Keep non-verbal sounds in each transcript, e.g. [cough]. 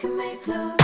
can make love.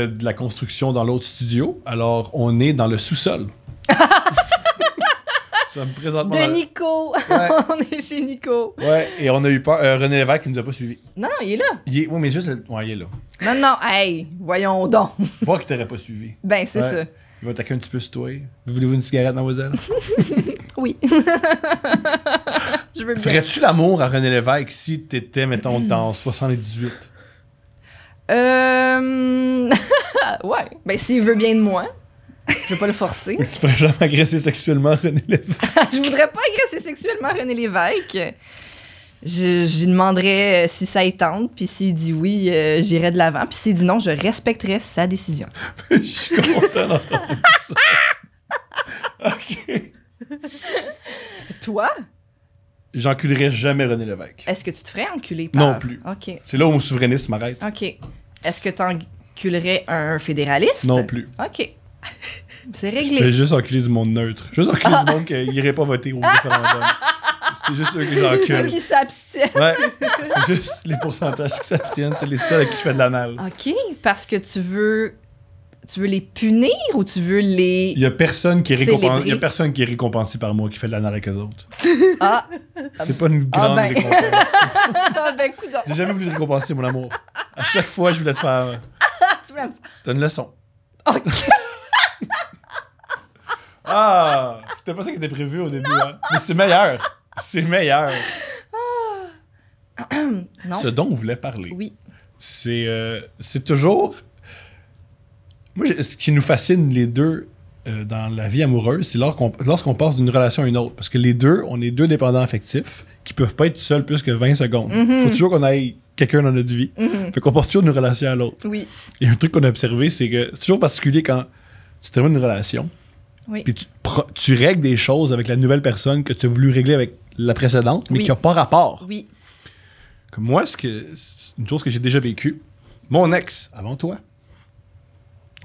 Euh, de la construction dans l'autre studio, alors on est dans le sous-sol. [laughs] Ça me présente De Nico. [laughs] on est chez Nico. Ouais, et on a eu peur. Euh, René Lévesque, il nous a pas suivis. Non, non, il est là. Il est... Oui, mais juste. Ouais, il est là. Non, non, hey, voyons donc. que tu t'aurais pas suivi. Ben, c'est ça. Il va attaquer un petit peu sur toi. Voulez-vous une cigarette, mademoiselle? [laughs] oui. Je veux bien. Ferais-tu l'amour à René Lévesque si t'étais, mettons, dans 78? Euh... [laughs] ouais, ben s'il veut bien de moi, je vais pas le forcer. [laughs] tu ferais jamais agresser sexuellement René Lévesque. [laughs] je voudrais pas agresser sexuellement René Lévesque. Je, je demanderais euh, si ça est tente, puis s'il dit oui, euh, j'irais j'irai de l'avant, puis s'il dit non, je respecterais sa décision. je suis content d'entendre ça. OK. Toi? J'enculerais jamais René Lévesque. Est-ce que tu te ferais enculer par... Non plus. OK. C'est là où mon souverainisme m'arrête. OK. Est-ce que t'enculerais un fédéraliste? Non plus. OK. [laughs] C'est réglé. Je vais juste enculer du monde neutre. Juste enculer du ah. monde qui irait pas voter au référendum. C'est juste eux que qui s'abstiennent. Ouais. C'est juste les pourcentages qui s'abstiennent. C'est les seuls qui font de la mal. OK. Parce que tu veux tu veux les punir ou tu veux les. Il y a personne qui est récompensé. Y a personne qui est récompensé par moi qui fait de la avec eux autres. Ah. [laughs] C'est pas une ah, grande ben. récompense. [laughs] ah ben, J'ai jamais voulu récompenser mon amour. À chaque fois, je voulais laisse faire. [laughs] tu T'as une leçon. Ok. ah, c'était pas ça qui était prévu au début. Hein. Mais c'est meilleur. C'est meilleur. Ah. [clears throat] non. Ce dont on voulait parler. Oui. C'est euh, c'est toujours moi, ce qui nous fascine les deux euh, dans la vie amoureuse, c'est lorsqu'on passe d'une relation à une autre. Parce que les deux, on est deux dépendants affectifs qui peuvent pas être seuls plus que 20 secondes. Mhm. faut toujours qu'on aille quelqu'un dans notre vie. Mhm. Fait qu'on passe toujours d'une relation à l'autre. Oui. Et un truc qu'on a observé, c'est que c'est toujours particulier quand tu termines une relation, puis tu, règles des choses avec la nouvelle personne que tu as voulu régler avec la précédente, mais qui n'a pas rapport. Oui. Comme moi, c'est une chose que j'ai déjà vécue, mon ex, avant toi,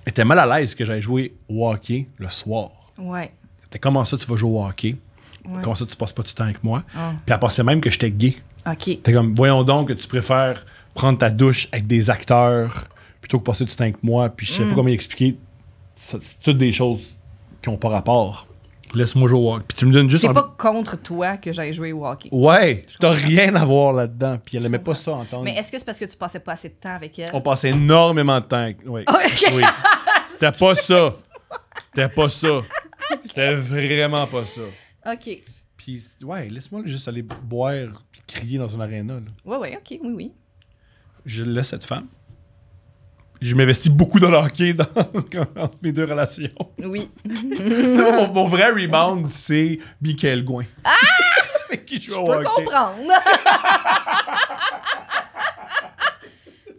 était mal à l'aise que j'aille jouer au hockey le soir. Ouais. T'es comment ça, tu vas jouer au hockey? Comment ça, tu passes pas du temps avec moi? Ah. Puis elle pensait même que j'étais gay. OK. T'es comme, voyons donc que tu préfères prendre ta douche avec des acteurs plutôt que passer du temps avec moi. Puis je sais mm. pas comment expliquer. C'est toutes des choses qui ont pas rapport. Laisse-moi jouer au hockey. Puis tu me donnes juste. C'est pas contre toi que j'aille jouer au hockey. Ouais, n'as rien à voir là-dedans. Puis elle aimait pas ça entendre. Mais est-ce que c'est parce que tu passais pas assez de temps avec elle? On passait énormément de temps. [laughs] Oui. oui. C'était [laughs] pas ça. C'était pas ça. C'était vraiment pas ça. OK. Puis, ouais, laisse-moi juste aller boire puis crier dans une arena, Là. Ouais, ouais, OK, oui, oui. Je laisse cette femme. Je m'investis beaucoup dans le hockey dans, [laughs] mes deux relations. Oui. [laughs] mon, vrai rebound, c'est Michael Gouin. Ah! qui Je peux comprendre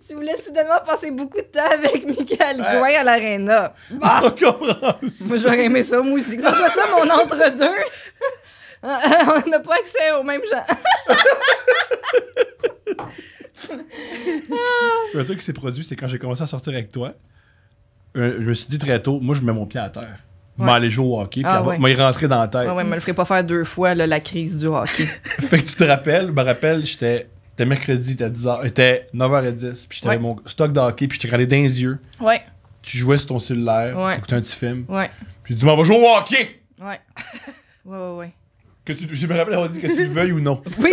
tu voulais soudainement passer beaucoup de temps avec Michael ouais. Gouin à l'aréna. Ah, je comprends. Moi, j'aurais aimé ça, moi aussi. Que ce soit ça, mon entre-deux. [laughs] on n'a pas accès aux mêmes gens. un [laughs] truc qui s'est produit, c'est quand j'ai commencé à sortir avec toi, euh, je me suis dit très tôt, moi, je mets mon pied à terre. Ouais. aller jouer au hockey, puis ah, ouais. rentrer dans la tête. Ah, ouais, me le ferait pas faire deux fois la crise du hockey. [laughs] fait que tu te rappelles, je me rappelle, j'étais c'était mercredi, était 9h10, puis j'avais mon stock de hockey, puis je te regardais dans les yeux. Ouais. Tu jouais sur ton cellulaire, ouais. t'écoutais un petit film. Ouais. Puis tu dis, on va jouer au hockey! Ouais. [laughs] ouais, ouais, ouais. Que tu, je me rappelle avoir dit que tu le veuilles ou non. Oui!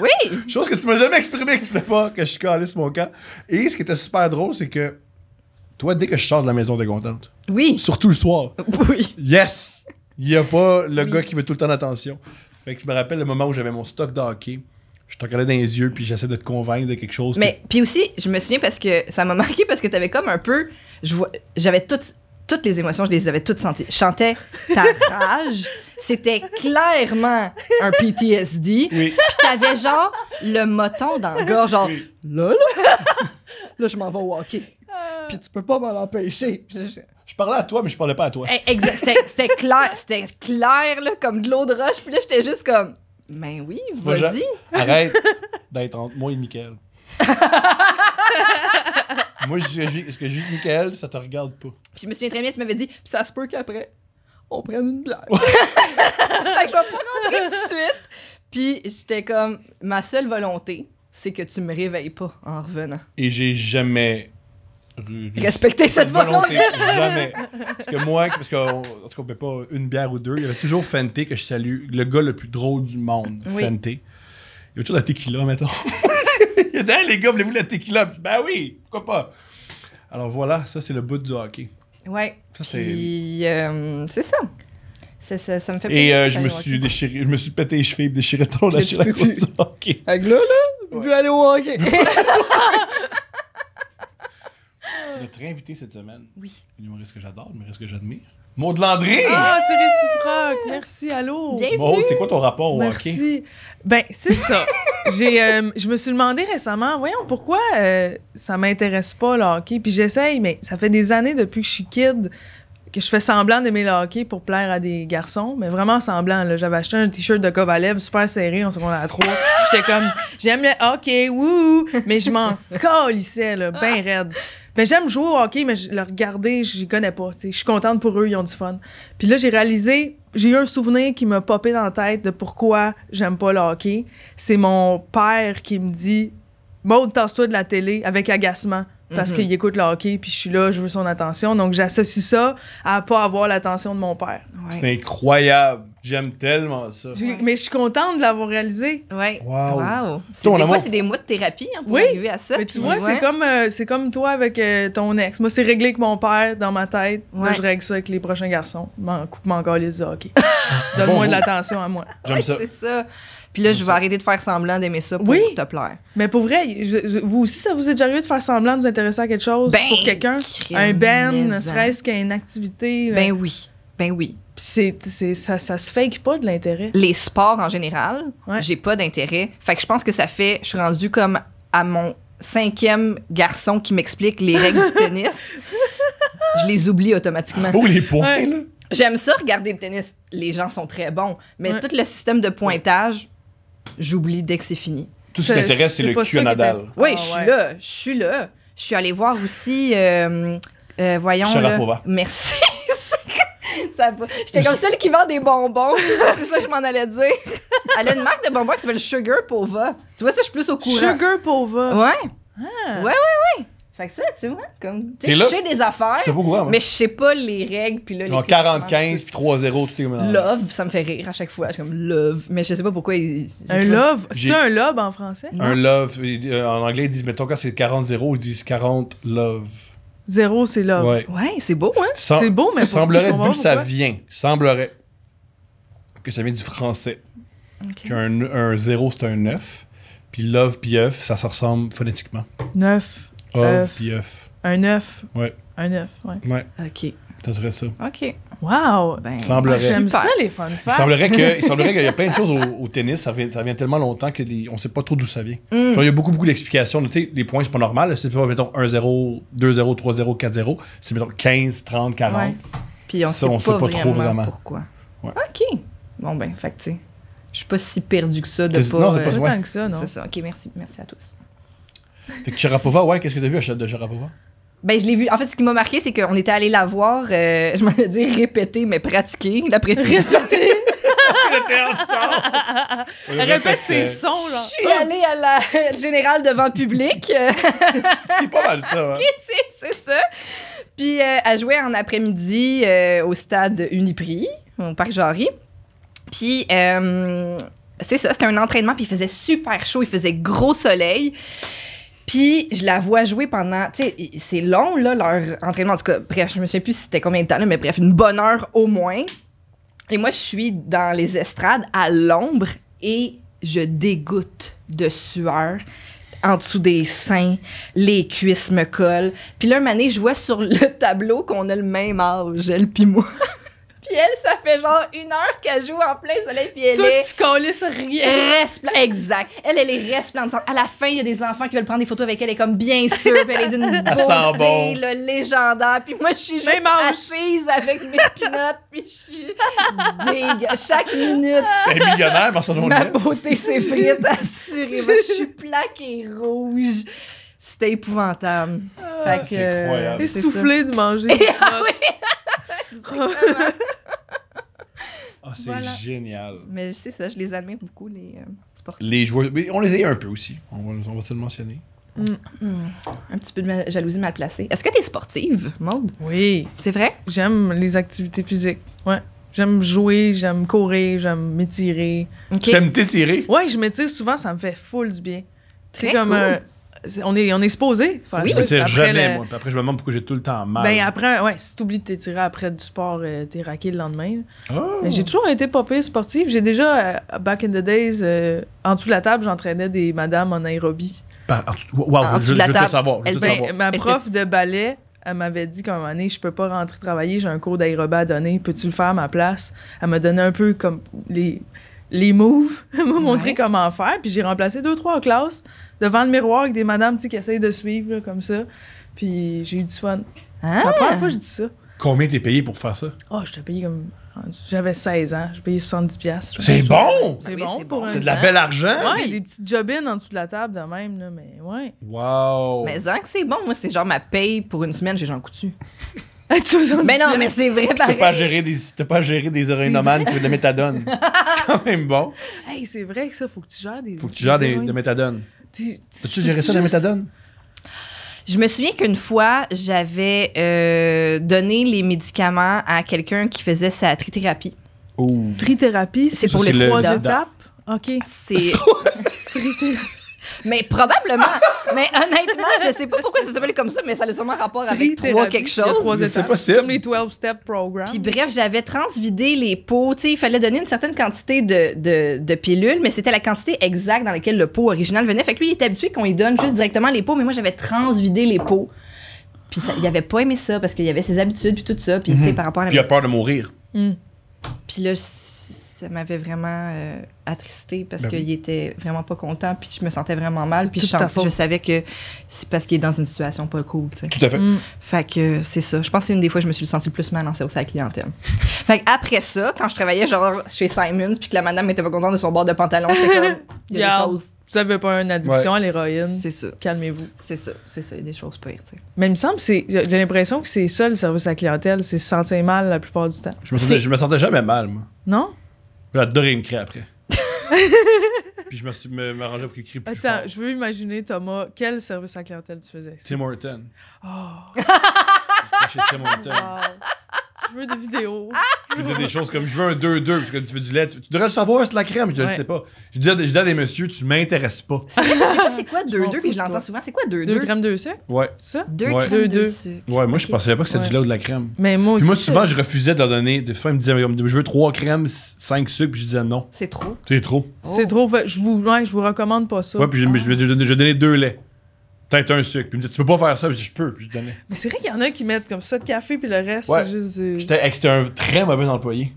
Oui! Chose que tu m'as jamais exprimé que tu voulais pas que je suis calé sur mon camp. Et ce qui était super drôle, c'est que toi, dès que je sors de la maison décontente, oui. surtout le soir, oui. yes! Il n'y a pas le gars qui veut tout le temps d'attention. Fait que je me rappelle le moment où j'avais mon stock de hockey je te regardais dans les yeux, puis j'essaie de te convaincre de quelque chose. Mais, puis aussi, je me souviens parce que ça m'a marqué parce que t'avais comme un peu. J'avais toutes, toutes les émotions, je les avais toutes senties. Je chantais ta rage. C'était clairement un PTSD. Puis t'avais genre le moton dans le gars, genre là, là, là, je m'en vais walker. Puis tu peux pas m'en empêcher. Je parlais à toi, mais je parlais pas à toi. Eh, c'était clair, c'était clair, comme de l'eau de roche. Puis là, j'étais juste comme. Ben oui, vas-y. Arrête [laughs] d'être entre moi et Mickaël. moi, je, ce que je dis Mickaël, ça te regarde pas. Puis je me souviens très bien, tu m'avais dit, puis ça se peut qu'après, on prenne une blague. [laughs] fait que je vais pas rentrer tout de suite. Puis j'étais comme, ma seule volonté, c'est que tu me réveilles pas en revenant. Et j'ai jamais respecter cette volonté. Jamais. Parce que moi, parce qu'on ne peut pas une bière ou deux, il y avait toujours Fenty que je salue, le gars le plus drôle du monde, oui. Il y a toujours de la tequila, mettons. [laughs] il a dit, les gars, voulez-vous la tequila? Ben oui, pourquoi pas? Alors voilà, ça, c'est le bout du hockey. Ouais. Euh, c'est. ça. Ça, me fait Et euh, je me suis déchiré, je me suis pété les cheveux et déchiré ton lâcher la hockey. [laughs] Avec là, là, je ouais. aller au hockey. [laughs] notre invité cette semaine. Oui. humoriste que j'adore, humoriste que j'admire. Maud Landry! Ah, c'est réciproque! Merci, allô! Bienvenue! c'est quoi ton rapport au hockey? Merci. hockey? Ben, c'est ça. [laughs] Euh, je me suis demandé récemment, voyons, pourquoi ça euh, ça m'intéresse pas le hockey? Puis j'essaye, mais ça fait des années depuis que je suis kid que je fais semblant d'aimer le hockey pour plaire à des garçons, mais vraiment semblant. J'avais acheté un t-shirt de Kovalev super serré en secondaire à trois. J'étais comme, j'aime le hockey, wouh! Mais je m'en [laughs] colissais, là, ben ah. raide. Mais j'aime jouer au hockey, mais je, le regarder, je connais pas. Je suis contente pour eux, ils ont du fun. Puis là, j'ai réalisé, j'ai eu un souvenir qui m'a popé dans la tête de pourquoi j'aime pas le hockey. C'est mon père qui me dit, Maud, tasse-toi de la télé avec agacement parce mhm. qu'il écoute le hockey, puis je suis là, je veux son attention. Donc, j'associe ça à pas avoir l'attention de mon père. C'est incroyable. J'aime tellement ça. Mais je suis contente de l'avoir réalisé. Ouais. Waouh. wow. Des fois, c'est des mois de thérapie hein, pour oui. arriver à ça. Mais tu vois, c'est comme, euh, c'est comme toi avec euh, ton ex. Moi, c'est réglé avec mon père dans ma tête. Moi, je règle ça avec les prochains garçons. Ben, coupe-moi encore les ok [laughs] Donne-moi de l'attention à moi. J'aime ça. C'est ça. Puis là, je vais arrêter de faire semblant d'aimer ça pour oui. te plaire. Mais pour vrai, vous aussi, ça vous est déjà arrivé de faire semblant de vous intéresser à quelque chose ben, pour quelqu'un? Un ben, serait-ce qu'une activité? Ben euh? oui. Ben oui c'est, ça, ça se fake pas de l'intérêt. Les sports en général, j'ai pas d'intérêt. Fait que je pense que ça fait. Je suis rendue comme à mon cinquième garçon qui m'explique les règles du [laughs] tennis. Je les oublie automatiquement. Oh, les points, J'aime ça regarder le tennis. Les gens sont très bons. Mais tout le système de pointage, j'oublie dès que c'est fini. Tout ce qui t'intéresse, c'est le cul Nadal. Oui, ah, je suis là. Je suis là. Je suis allée voir aussi. Euh, euh, voyons. merci ça J'étais comme celle qui vend des bonbons. C'est ça que je m'en allais dire. Elle a une marque de bonbons qui s'appelle Sugar Pova. Tu vois, ça, je suis plus au courant. Sugar Pova. Ouais. Ah. Ouais, ouais, ouais. Fait que ça, tu vois, comme, tu sais, je sais des affaires, voir, mais je sais pas les règles, puis là, les 45, puis 3-0, tout est ça. Love, ça me fait rire à chaque fois, je suis comme love, mais je sais pas pourquoi ils... Un love? C'est un love en français? Un love, euh, en anglais, ils disent, mettons, quand c'est 40-0, ils disent 40 love. Zéro, c'est love. Ouais, c'est beau, hein? c'est beau, mais semblerait d'où ça vient. Semblerait que ça vient du français. Qu'un un zéro, c'est un neuf. Puis love puis œuf, ça se ressemble phonétiquement. Neuf. Love puis œuf. Un œuf. Ouais. Un œuf, ouais. Ouais. OK. Ça serait ça. OK. Wow! Ben, j'aime ça, les fun facts. Il semblerait qu'il y a plein de choses au, tennis. Ça vient, tellement longtemps qu'on ne sait pas trop d'où ça vient. Mm. il y a beaucoup, beaucoup d'explications. Tu les points, c'est pas normal. C'est pas, mettons, 1-0, 2-0, 3-0, 4-0. C'est, mettons, 15, 30, 40. Puis on ne sait, pas, trop vraiment pourquoi. OK. Bon, ben, fait tu sais, je suis pas si perdu que ça de pas... Non, c'est pas euh, que ça, non. C'est ça. OK, merci, merci à tous. Fait que ouais, qu'est-ce que tu as vu à de Sharapova? Ben, je l'ai vu. En fait, ce qui m'a marqué, c'est qu'on était allé la voir, euh, [laughs] je m'en ai dit répéter, mais pratiquer, la préparation. Répète ses sons, là. Je suis allée à la [laughs] générale devant le public. c'est pas mal ça, [laughs] hein. c'est, c'est ça. Puis euh, à elle jouait en après-midi euh, au stade Uniprix, au Parc Jarry. Puis c'est ça, c'était un entraînement, puis il faisait super chaud, il faisait gros soleil. Puis je la vois jouer pendant, tu sais, c'est long là leur entraînement. En tout cas, bref, je me souviens plus si c'était combien de temps, mais bref, une bonne heure au moins. Et moi, je suis dans les estrades à l'ombre et je dégoûte de sueur en dessous des seins, les cuisses me collent. Puis là, un je vois sur le [laughs] tableau qu'on a le même âge, elle puis moi. [laughs] Puis elle, ça fait genre une heure qu'elle joue en plein soleil. Puis elle Tout est. Tu sur rien. Respl... Exact. Elle, elle est resplendissante. À la fin, il y a des enfants qui veulent prendre des photos avec elle. Elle est comme bien sûr. puis elle est d'une [laughs] beauté légendaire. Puis moi, je suis juste assise avec mes pinottes. Puis je suis digue. Chaque minute. T'es millionnaire, mon Ma beauté s'effrite, assurément. Je suis plaque et rouge. C'était épouvantable. Ah, fait que, Essoufflé de manger. [laughs] ah oui! [laughs] Ah, c'est génial. Mais je sais ça, je les admire beaucoup, les euh, sportifs. Les joueurs. on les aime un peu aussi. On va, on va se le mentionner. Mm, mm. Un petit peu de jalousie mal placée. Est-ce que tu es sportive, Maud? Oui. C'est vrai? J'aime les activités physiques. Ouais. J'aime jouer, j'aime courir, j'aime m'étirer. Okay. J'aime t'étirer? Ouais, je m'étire souvent, ça me fait full du bien. Très comme un, on est, on est supposé moi. après, je me demande pourquoi j'ai tout le temps mal. Ben après, ouais, si oublies de t'étirer après du sport, euh, t'es raqué le lendemain. Oh! j'ai toujours été pas pire sportive. J'ai déjà, euh, back in the days, euh, en dessous de la table, j'entraînais des madames en aérobie. wow, je, la veux savoir. Ben, savoir. Ma prof de ballet, elle m'avait dit qu'à un moment donné, je peux pas rentrer travailler, j'ai un cours d'aérobat à donner, peux-tu le faire à ma place? Elle m'a donné un peu comme les les moves, [laughs] m'a montré comment faire, puis j'ai remplacé deux, trois classes devant le miroir avec des madames qui essayent de suivre, comme ça. Puis j'ai eu du fun. Hein? la première fois que je dis ça. Combien t'es payé pour faire ça? Oh, je t'ai payé comme. J'avais 16 ans, j'ai payé 70$. C'est bon! C'est ah bon, pour. C'est de la belle argent! Ouais, des petites jobines en dessous de la table de même, là, mais ouais. Wow! Mais que c'est bon, moi, c'est genre ma paye pour une semaine, j'ai Jean Coutu mais non, mais c'est vrai, pareil. T'as pas géré des, t'as pas géré des héroïnomanes qui veulent de méthadone. [laughs] c'est quand même bon. Hey, c'est vrai que ça, faut que tu gères des. Faut que tu gères des, de méthadone. As-tu géré ça de méthadone? Je me souviens qu'une fois, j'avais euh, donné les médicaments à quelqu'un qui faisait sa trithérapie. Oh. Trithérapie, c'est pour les trois étapes. OK. C'est. [laughs] trithérapie. Mais probablement. mais honnêtement, je sais pas pourquoi ça s'appelle comme ça, mais ça a sûrement rapport avec trois quelque chose. C'est étapes. possible. Comme les 12 step program. Puis bref, j'avais transvidé les pots. Tu il fallait donner une certaine quantité de, de, de pilules, mais c'était la quantité exacte dans laquelle le pot original venait. Fait que lui, il était habitué qu'on lui donne juste directement les pots, mais moi, j'avais transvidé les pots. Puis il avait pas aimé ça parce qu'il y avait ses habitudes puis tout ça. Puis, tu sais, mhm. par rapport à il a peur de mourir. Puis là, ça m'avait vraiment euh, attristée parce ben qu'il était vraiment pas content, puis je me sentais vraiment mal, puis je, je, savais que c'est parce qu'il est dans une situation pas cool. Tout à fait. Mm. Fait que c'est ça. Je pense que c'est une des fois je me suis sentie plus mal en service à la clientèle. fait après ça, quand je travaillais genre chez Simons, puis que la madame était pas contente de son bord de pantalon, c'était comme, il y a des choses pas une addiction à l'héroïne. C'est ça. Calmez-vous. C'est ça, c'est ça. Il y a des choses pires, tu sais. Mais il me semble, c'est, j'ai l'impression que c'est ça le service à la clientèle, c'est se sentir mal la plupart du temps. Je me je me sentais jamais mal, moi. Non? J'ai adoré une crier après. [laughs] Puis je me suis m'arrangeais pour qu'il crie plus Attends, je veux imaginer, Thomas, quel service à clientèle tu faisais? Tim Horton. Oh! [laughs] Chez Tim Horton. Je veux des vidéos. Ah! Je veux des choses comme je veux un 2-2 parce que tu veux du lait. Tu, devrais le savoir, c'est de la crème. Je ne sais pas. Je dis, à, je des messieurs, tu m'intéresses pas. C'est pas c'est quoi 2-2 Puis je l'entends souvent. C'est quoi 2-2 2 crèmes de sucre Ouais. Ça 2 ouais. crèmes de sucre. Ouais, moi, je okay. pensais pas que c'était du lait ou de la crème. Mais moi aussi. moi, souvent, je refusais de leur donner. Des fois, ils me disaient, je veux 3 crèmes, 5 sucres. Puis je disais non. C'est trop. C'est trop. C'est oh. trop. Je vous, je vous recommande pas ça. Ouais, puis je, vais donner 2 laits peut-être un sucre. Puis il me dit, tu peux pas faire ça. Je dis, je peux. Puis je donnais. Mais c'est vrai qu'il y en a qui mettent comme ça de café, puis le reste, c'est juste du. J'étais un très mauvais employé.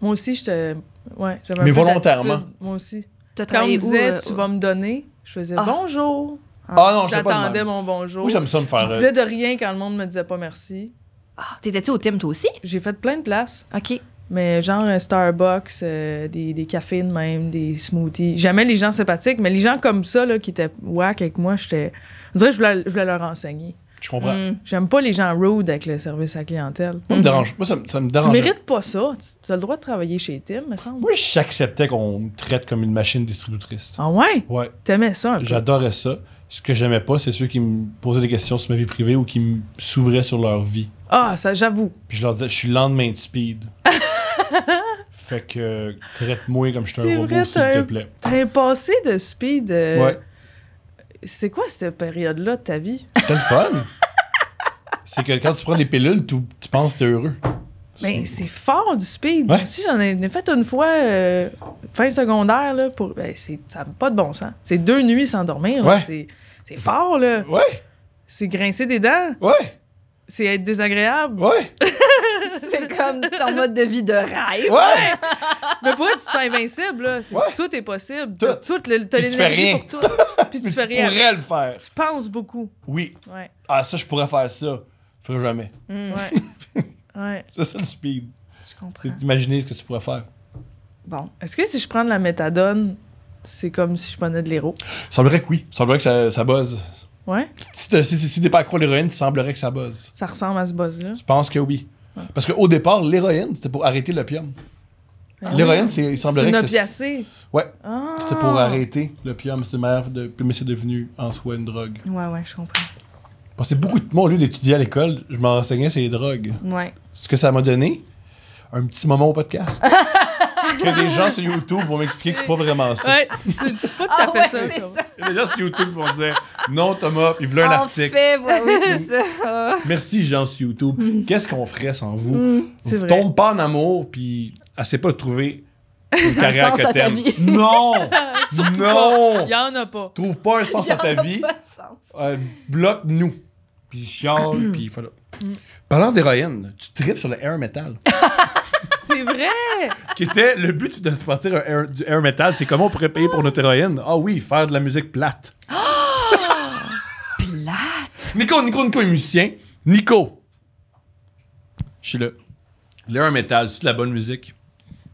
Moi aussi, j'étais. Ouais, j'avais Mais un peu volontairement. Moi aussi. Quand on me disait, euh, tu vas me donner, je faisais ah. bonjour. Ah, non, J'attendais mon bonjour. Moi, j'aime ça me faire. Je disais de rien quand le monde me disait pas merci. Ah, t'étais-tu au thème toi aussi? J'ai fait plein de places. OK. Mais genre euh, Starbucks, euh, des, des cafés même, des smoothies. Jamais les gens sympathiques, mais les gens comme ça, là, qui étaient whack avec moi, j'étais. On dirait je voulais, leur enseigner. Je comprends. Mm. J'aime pas les gens rude avec le service à clientèle. Ça me dérange. Moi, ça, me dérange. Tu mérites pas ça. Tu, as le droit de travailler chez Tim, me semble. Moi, j'acceptais qu'on me traite comme une machine distributrice. Ah ouais? Ouais. T'aimais ça J'adorais ça. Ce que j'aimais pas, c'est ceux qui me posaient des questions sur ma vie privée ou qui me s'ouvraient sur leur vie. Ah, ça, j'avoue. Puis je leur disais, je suis lendemain de speed. [laughs] fait que traite-moi comme je suis un robot, s'il te plaît. T'as un passé de speed. Euh, ouais. C'est quoi cette période-là de ta vie? T'as le fun! [laughs] c'est que quand tu prends des pilules, tu, penses que t'es heureux. Mais c'est fort du speed. Si j'en ai, fait une fois euh, fin secondaire, pour, ben, c'est, ça pas de bon sens. C'est deux nuits sans dormir. C'est, c'est fort, là. Ouais. C'est grincer des dents. Ouais. C'est être désagréable. Ouais. [laughs] c'est comme ton mode de vie de rêve. Ouais! [laughs] Mais pour eux, tu sens invincible, là. Tout est possible. Tout. toute le- l'énergie pour tout. Puis tu fais rien. pourrais le faire. Tu penses beaucoup. Oui. Ah, ça, je pourrais faire ça. Je ferais jamais. Mm, ouais. [laughs] ouais. C'est le speed. Je comprends. C'est ce que tu pourrais faire. Bon. Est-ce que si je prends de la méthadone, c'est comme si je prenais de l'héro? semblerait que oui. Il semblerait que ça, ça buzz. Ouais. Si t'es si, si, pas accro à l'héroïne, il semblerait que ça buzz. Ça ressemble à ce buzz-là. Je pense que oui. Parce qu'au départ, l'héroïne, c'était pour arrêter l'opium. Ah l'héroïne, c'est, il semblerait que c'est... C'est Ouais. Ah. C'était pour arrêter l'opium. C'était une merde Mais c'est devenu en soi une drogue. Ouais, ouais, je comprends. Parce que beaucoup de... Moi, au lieu d'étudier à l'école, je m'enseignais sur les drogues. Ouais. Ce que ça m'a donné, un petit moment au podcast. [laughs] que des gens sur YouTube vont m'expliquer que c'est pas vraiment ça. Ouais, c'est pas tout ah fait ça. Les gens sur YouTube vont dire non, Thomas, ils veulent un article. Fait, ouais, mm. ça. Ah. Merci, gens sur YouTube. Mm. Qu'est-ce qu'on ferait sans vous? Mm, tombe pas en amour, puis assez pas trouver une carrière un sens que t'aimes. Non! [laughs] non! Il y en a pas. Trouve pas un sens à ta vie. Euh, Bloque-nous. Puis chiale, mm. puis voilà. Parlant d'héroïne, tu tripes sur le air metal. [laughs] C'est vrai! qui était le but de passer un air, du air metal, c'est comment on pourrait payer pour notre héroïne. Ah oui, faire de la musique plate. Ah! Plate! Nico, Nico, Nico est musicien. Nico! Je suis là. L'air metal, c'est de la bonne musique.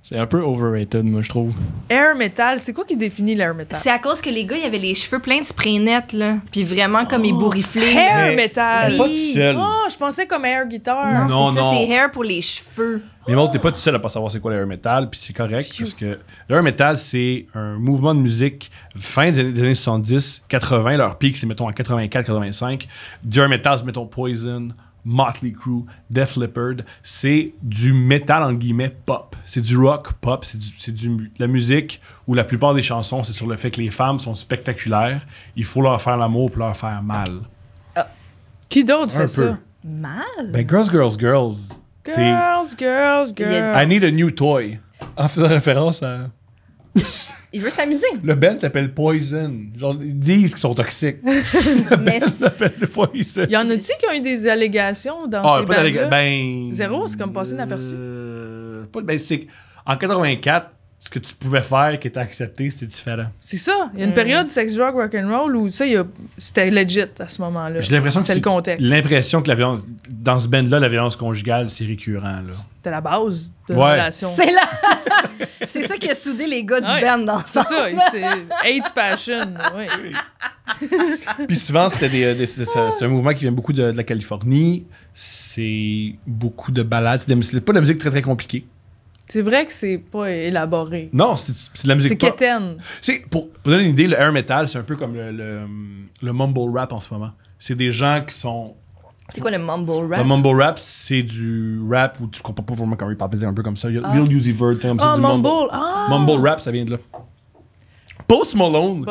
C'est un peu overrated, moi, je trouve. Air metal, c'est quoi qui définit l'air metal? C'est à cause que les gars, ils avaient les cheveux pleins de spray net, là. Puis vraiment, comme ils oh! bourriflaient. Hair metal! Oui. oh, je pensais comme air guitar. Non, non c'est ça, c'est hair pour les cheveux. Mais moi, t'es pas tout seul à pas savoir c'est quoi l'air metal, puis c'est correct, parce que l'air metal, c'est un mouvement de musique fin des années, 70, 80. Leur pic, c'est, mettons, en 84, 85. dur air metal, c'est, mettons, Poison, Motley Crue, Def Leppard, c'est du métal en guillemets pop. C'est du rock pop, c'est du, de la musique où la plupart des chansons, c'est sur le fait que les femmes sont spectaculaires, il faut leur faire l'amour pour leur faire mal. Ah. qui d'autre fait ça? Mal? Ben, Girls, Girls, Girls. Girls, Girls, Girls. I need a new toy. En ah, faisant référence à il veut s'amuser. Le Ben s'appelle Poison. Genre, ils disent qu'ils sont toxiques. [laughs] le band ben s'appelle Poison. Y en a-tu qui ont eu des allégations dans ah, ces pas ben... Zéro, c'est comme passé inaperçu. Euh, pas, ben, en 84, ce que tu pouvais faire qui était accepté, c'était différent. C'est ça. Il y a une euh. période période sex, drug, rock and roll où ça, c'était legit à ce moment-là. J'ai l'impression que c'est le contexte. L'impression que la violence, dans ce band-là, la violence conjugale, c'est récurrent. C'était la base de la relation. C'est [laughs] c'est ça qui a soudé les gars du band dans ça. C'est ça. C'est hate passion. oui Puis souvent, c'était des, euh, c'est un mouvement qui vient beaucoup de, la Californie. C'est beaucoup de balades. C'est pas de la musique très très compliquée. C'est vrai que c'est pas élaboré. Non, c'est de la musique C'est quétaine. Pour, pour donner une idée, le air metal, c'est un peu comme le, le, mumble rap en ce moment. C'est des gens qui sont. C'est quoi le mumble rap? Le mumble rap, c'est du rap où tu comprends pas vraiment comment il parle, c'est un peu comme ça. Il y ah. Uzi Vert, comme ça. Ah, mumble. Mumble. Ah. mumble rap, ça vient de là. Post Malone,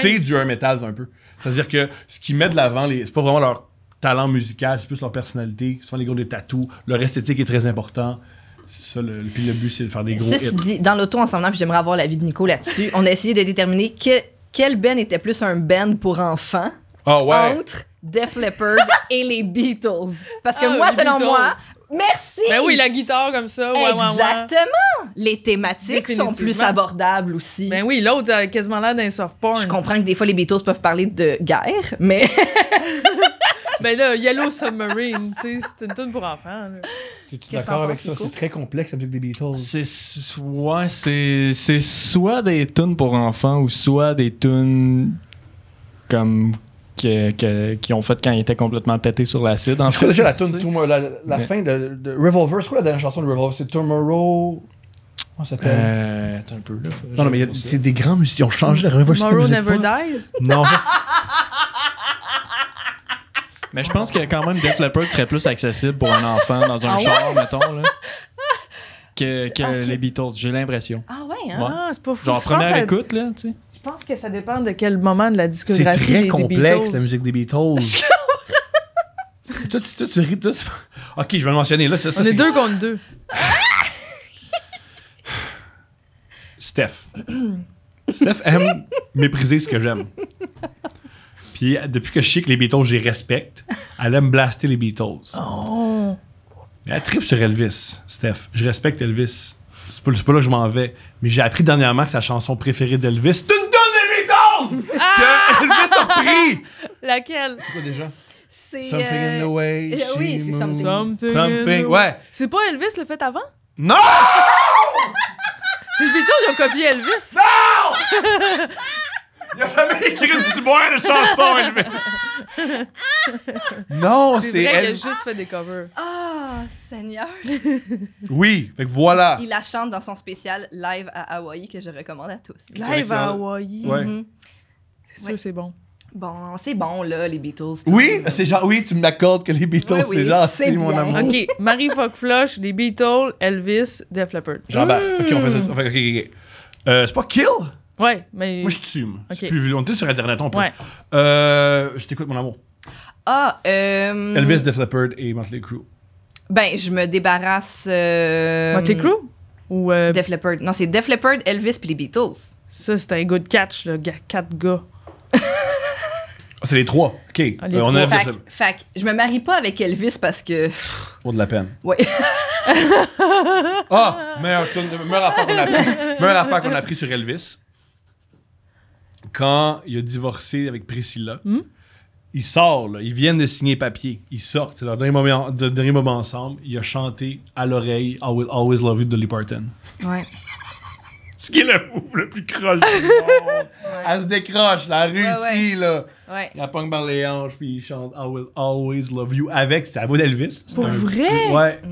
c'est du air metal un peu. C'est-à-dire que ce qui met de l'avant, c'est pas vraiment leur talent musical, c'est plus leur personnalité. Souvent, les gars ont des tatous. Leur esthétique est très important. C'est ça, le, but, c'est de faire des gros Ceci hits. dit, dans l'auto en puis j'aimerais avoir l'avis de Nico là-dessus, on a essayé de déterminer que, quel band était plus un band pour enfants ah, entre Def Leppard et les Beatles. Parce que ah, moi, selon moi, Merci! Ben oui, la guitare comme ça. Ouais, Exactement! Les thématiques sont plus abordables aussi. Ben oui, l'autre a quasiment l'air d'un soft porn. Je comprends que des fois, les Beatles peuvent parler de guerre, mais... [laughs] ben là, Yellow Submarine, tu sais, c'est une tune pour enfants d'accord avec ça? C'est très complexe, avec des Beatles. C'est soit, c'est, soit des tunes pour enfants ou soit des tunes comme que, qui ont fait quand ils étaient complètement pétés sur l'acide. En déjà la tune [laughs] la fin de, de Revolver, c'est quoi la dernière chanson de Revolver C'est Tomorrow. Comment ça s'appelle euh, un peu là. Non, non mais c'est des grands musiciens. Ils ont changé la Revolver. Tomorrow Never Dies Non, mais je pense que quand même Def Leppard serait plus accessible pour un enfant dans un ah char, mettons, là, [laughs] que, que les Beatles, j'ai l'impression. Ah ouais, hein? c'est pas fou. Genre première écoute, là, tu sais. Je pense que ça dépend de quel moment de la discographie. C'est très complexe, la musique des Beatles. [laughs] toi, tu, ris, toi, Ok, je vais le mentionner. Là, ça, On est deux contre deux. Steph. Steph aime mépriser ce que j'aime. Puis depuis que je sais que les Beatles, j'y respecte, elle aime blaster les Beatles. Oh. Elle tripe sur Elvis, Steph. Je respecte Elvis. C'est pas, là que je m'en vais. Mais j'ai appris dernièrement que sa chanson préférée d'Elvis, Tu une donnes les Beatles! Ah! Que Elvis a pris! Laquelle? C'est quoi déjà? Euh, something in the way. Euh, oui, c'est something. Something. something. Ouais. C'est pas Elvis le fait avant? Non! c'est Beatles qui ont copié Elvis. Non! [laughs] Il a jamais écrit du de chanson [laughs] non, c'est elle. Il a juste fait des covers. oh, Seigneur. [laughs] oui, fait que voilà. Il la chante dans son spécial Live à Hawaï que je recommande à tous. Live à Hawaï. Ouais. Mhm. C'est sûr, c'est bon. Bon, c'est bon, là, les Beatles. Oui, c'est genre, oui, tu m'accordes que les Beatles, c'est genre, c'est mon amour. OK, Marie Fogflush, les Beatles, Elvis, Def Leppard. Jean-Baptiste. OK, on fait ça. Mm. OK, OK, OK. Euh, c'est pas Kill? Ouais, mais. Moi, je tue, Okay. plus violent. sur Internet, on peut. Ouais. Euh, je t'écoute, mon amour. Ah, euh. Elvis, Def Leppard et Motley Crew. Ben, je me débarrasse. Euh... Motley Ou. Euh, Def Leppard. Non, c'est Def Leppard, Elvis puis les Beatles. Ça, c'est un good catch, le gars. Quatre gars. [laughs] ah, c'est les trois. OK. Ah, les euh, On a fac, je me marie pas avec Elvis parce que. Pour de la peine. Oui. [laughs] ah, meilleure, affaire qu'on a prise qu'on a pris sur Elvis quand il a divorcé avec Priscilla, hmm? il sort, là, ils viennent de signer papier, ils sortent, Le leur dernier moment, dernier moment ensemble, il a chanté à l'oreille I Will Always Love You de Dolly Parton. Ouais. [laughs] Ce qui est le le plus croche Elle se décroche, la Russie, là. Ouais. la pogne par les hanches, puis il chante I will always love you avec, sa voix d'Elvis. Pour vrai? ouais.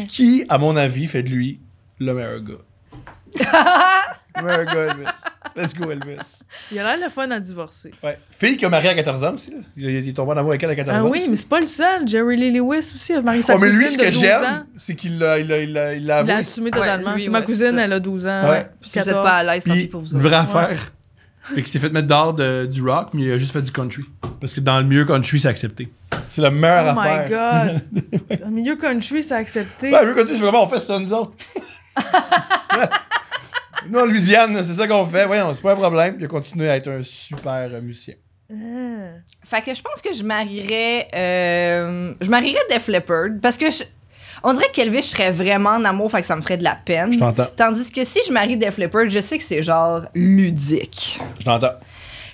Ce qui, à mon avis, fait de lui le meilleur gars. [laughs] [laughs] Let's go, Elvis. Il a l'air le fun à divorcer. Ouais. Fille qui a marié à 14 ans aussi. Il, est tombé en amour avec elle à 14 ah ans. Ah oui, mais c'est pas le seul. Jerry Lee Lewis aussi a marié ah, sa cousine. mais lui, ce que j'aime, c'est qu'il l'a il, il, il, assumé totalement. c'est ma cousine, elle a 12 ans. Ouais. si vous êtes pas à l'aise, tant pis pour vous. Une vraie affaire. Fait qu'il s'est fait mettre dehors de, du rock, mais il a juste fait du country. Parce que dans le milieu country, c'est accepté. C'est la meilleure affaire. Oh my god. [laughs] dans le milieu country, c'est accepté. Ouais, le milieu country, c'est vraiment on fait ça nous autres. [laughs] Nous, en Louisiane, c'est ça qu'on fait. Voyons, c'est pas un problème. il a continué à être un super musicien. Ah. Fait que je pense que je marierais. Euh, je marierais Def Leppard parce que je- on dirait qu'Elvis, serait vraiment en amour, fait que ça me ferait de la peine. Tandis que si je marie Def Leppard, je sais que c'est genre ludique. Je t'entends.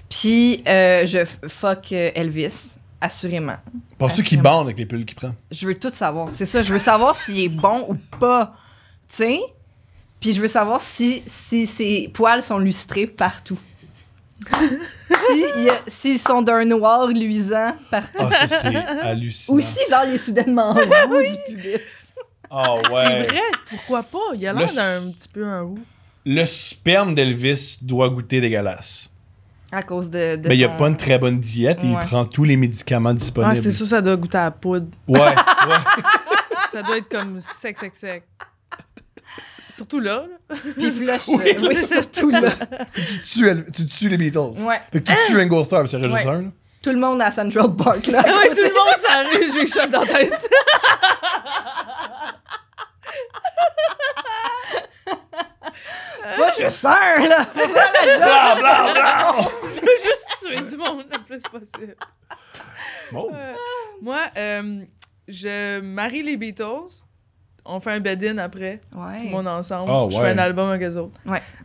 Puis euh, je fuck euh, Elvis, assurément. Penses-tu qu'il bande avec les pulls qu'il prend? Je veux tout savoir. C'est ça, je veux savoir s'il est bon ou pas. Tu sais? Puis je veux savoir si, si ses poils sont lustrés partout. S'ils sont d'un noir luisant partout. Ah, c'est hallucinant. Ou si, genre, il est soudainement [laughs] roux oui. du pubis. Ah ouais. C'est vrai, pourquoi pas? Il a l'air d'un petit peu un roux. Le sperme d'Elvis doit goûter dégueulasse. À cause de. de mais il n'y a pas une très bonne diète il prend tous les médicaments disponibles. Ah, c'est sûr, ça doit goûter à la poudre. Ouais, ouais. ça doit être comme sec, sec, sec. Surtout là. Puis flush. Euh, oui, surtout là. tu, tues, tu tues les Beatles. Ouais. Fait que tu tues Star, Starr, c'est Ouais. juste un. Tout le monde à Central Park, là. [laughs] tout le monde s'arrête, j'ai échappe dans la tête. Pas juste un, là. Pour Bla, bla, bla! Je veux juste tuer du monde le plus possible. Bon. Euh, moi, euh, je marie les Beatles on fait un bed-in après, ouais. tout le monde ensemble. Ah, je fais un album avec eux autres.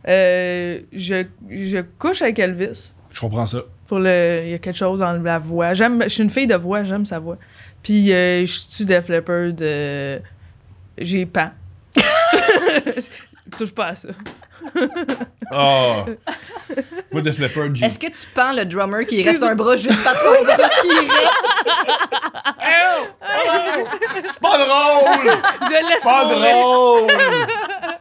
Euh, je, couche avec Elvis. Je comprends ça. Pour le, il y a quelque chose dans la voix. J'aime, je suis une fille de voix, j'aime sa voix. Puis euh, je suis Def Leppard. de euh, j'ai pas. [laughs] touche pas à ça. Oh! Moi, The Leppard, Est-ce que tu pends le drummer qui reste un bras juste par son bras qui reste? C'est pas drôle! Je laisse Pas drôle!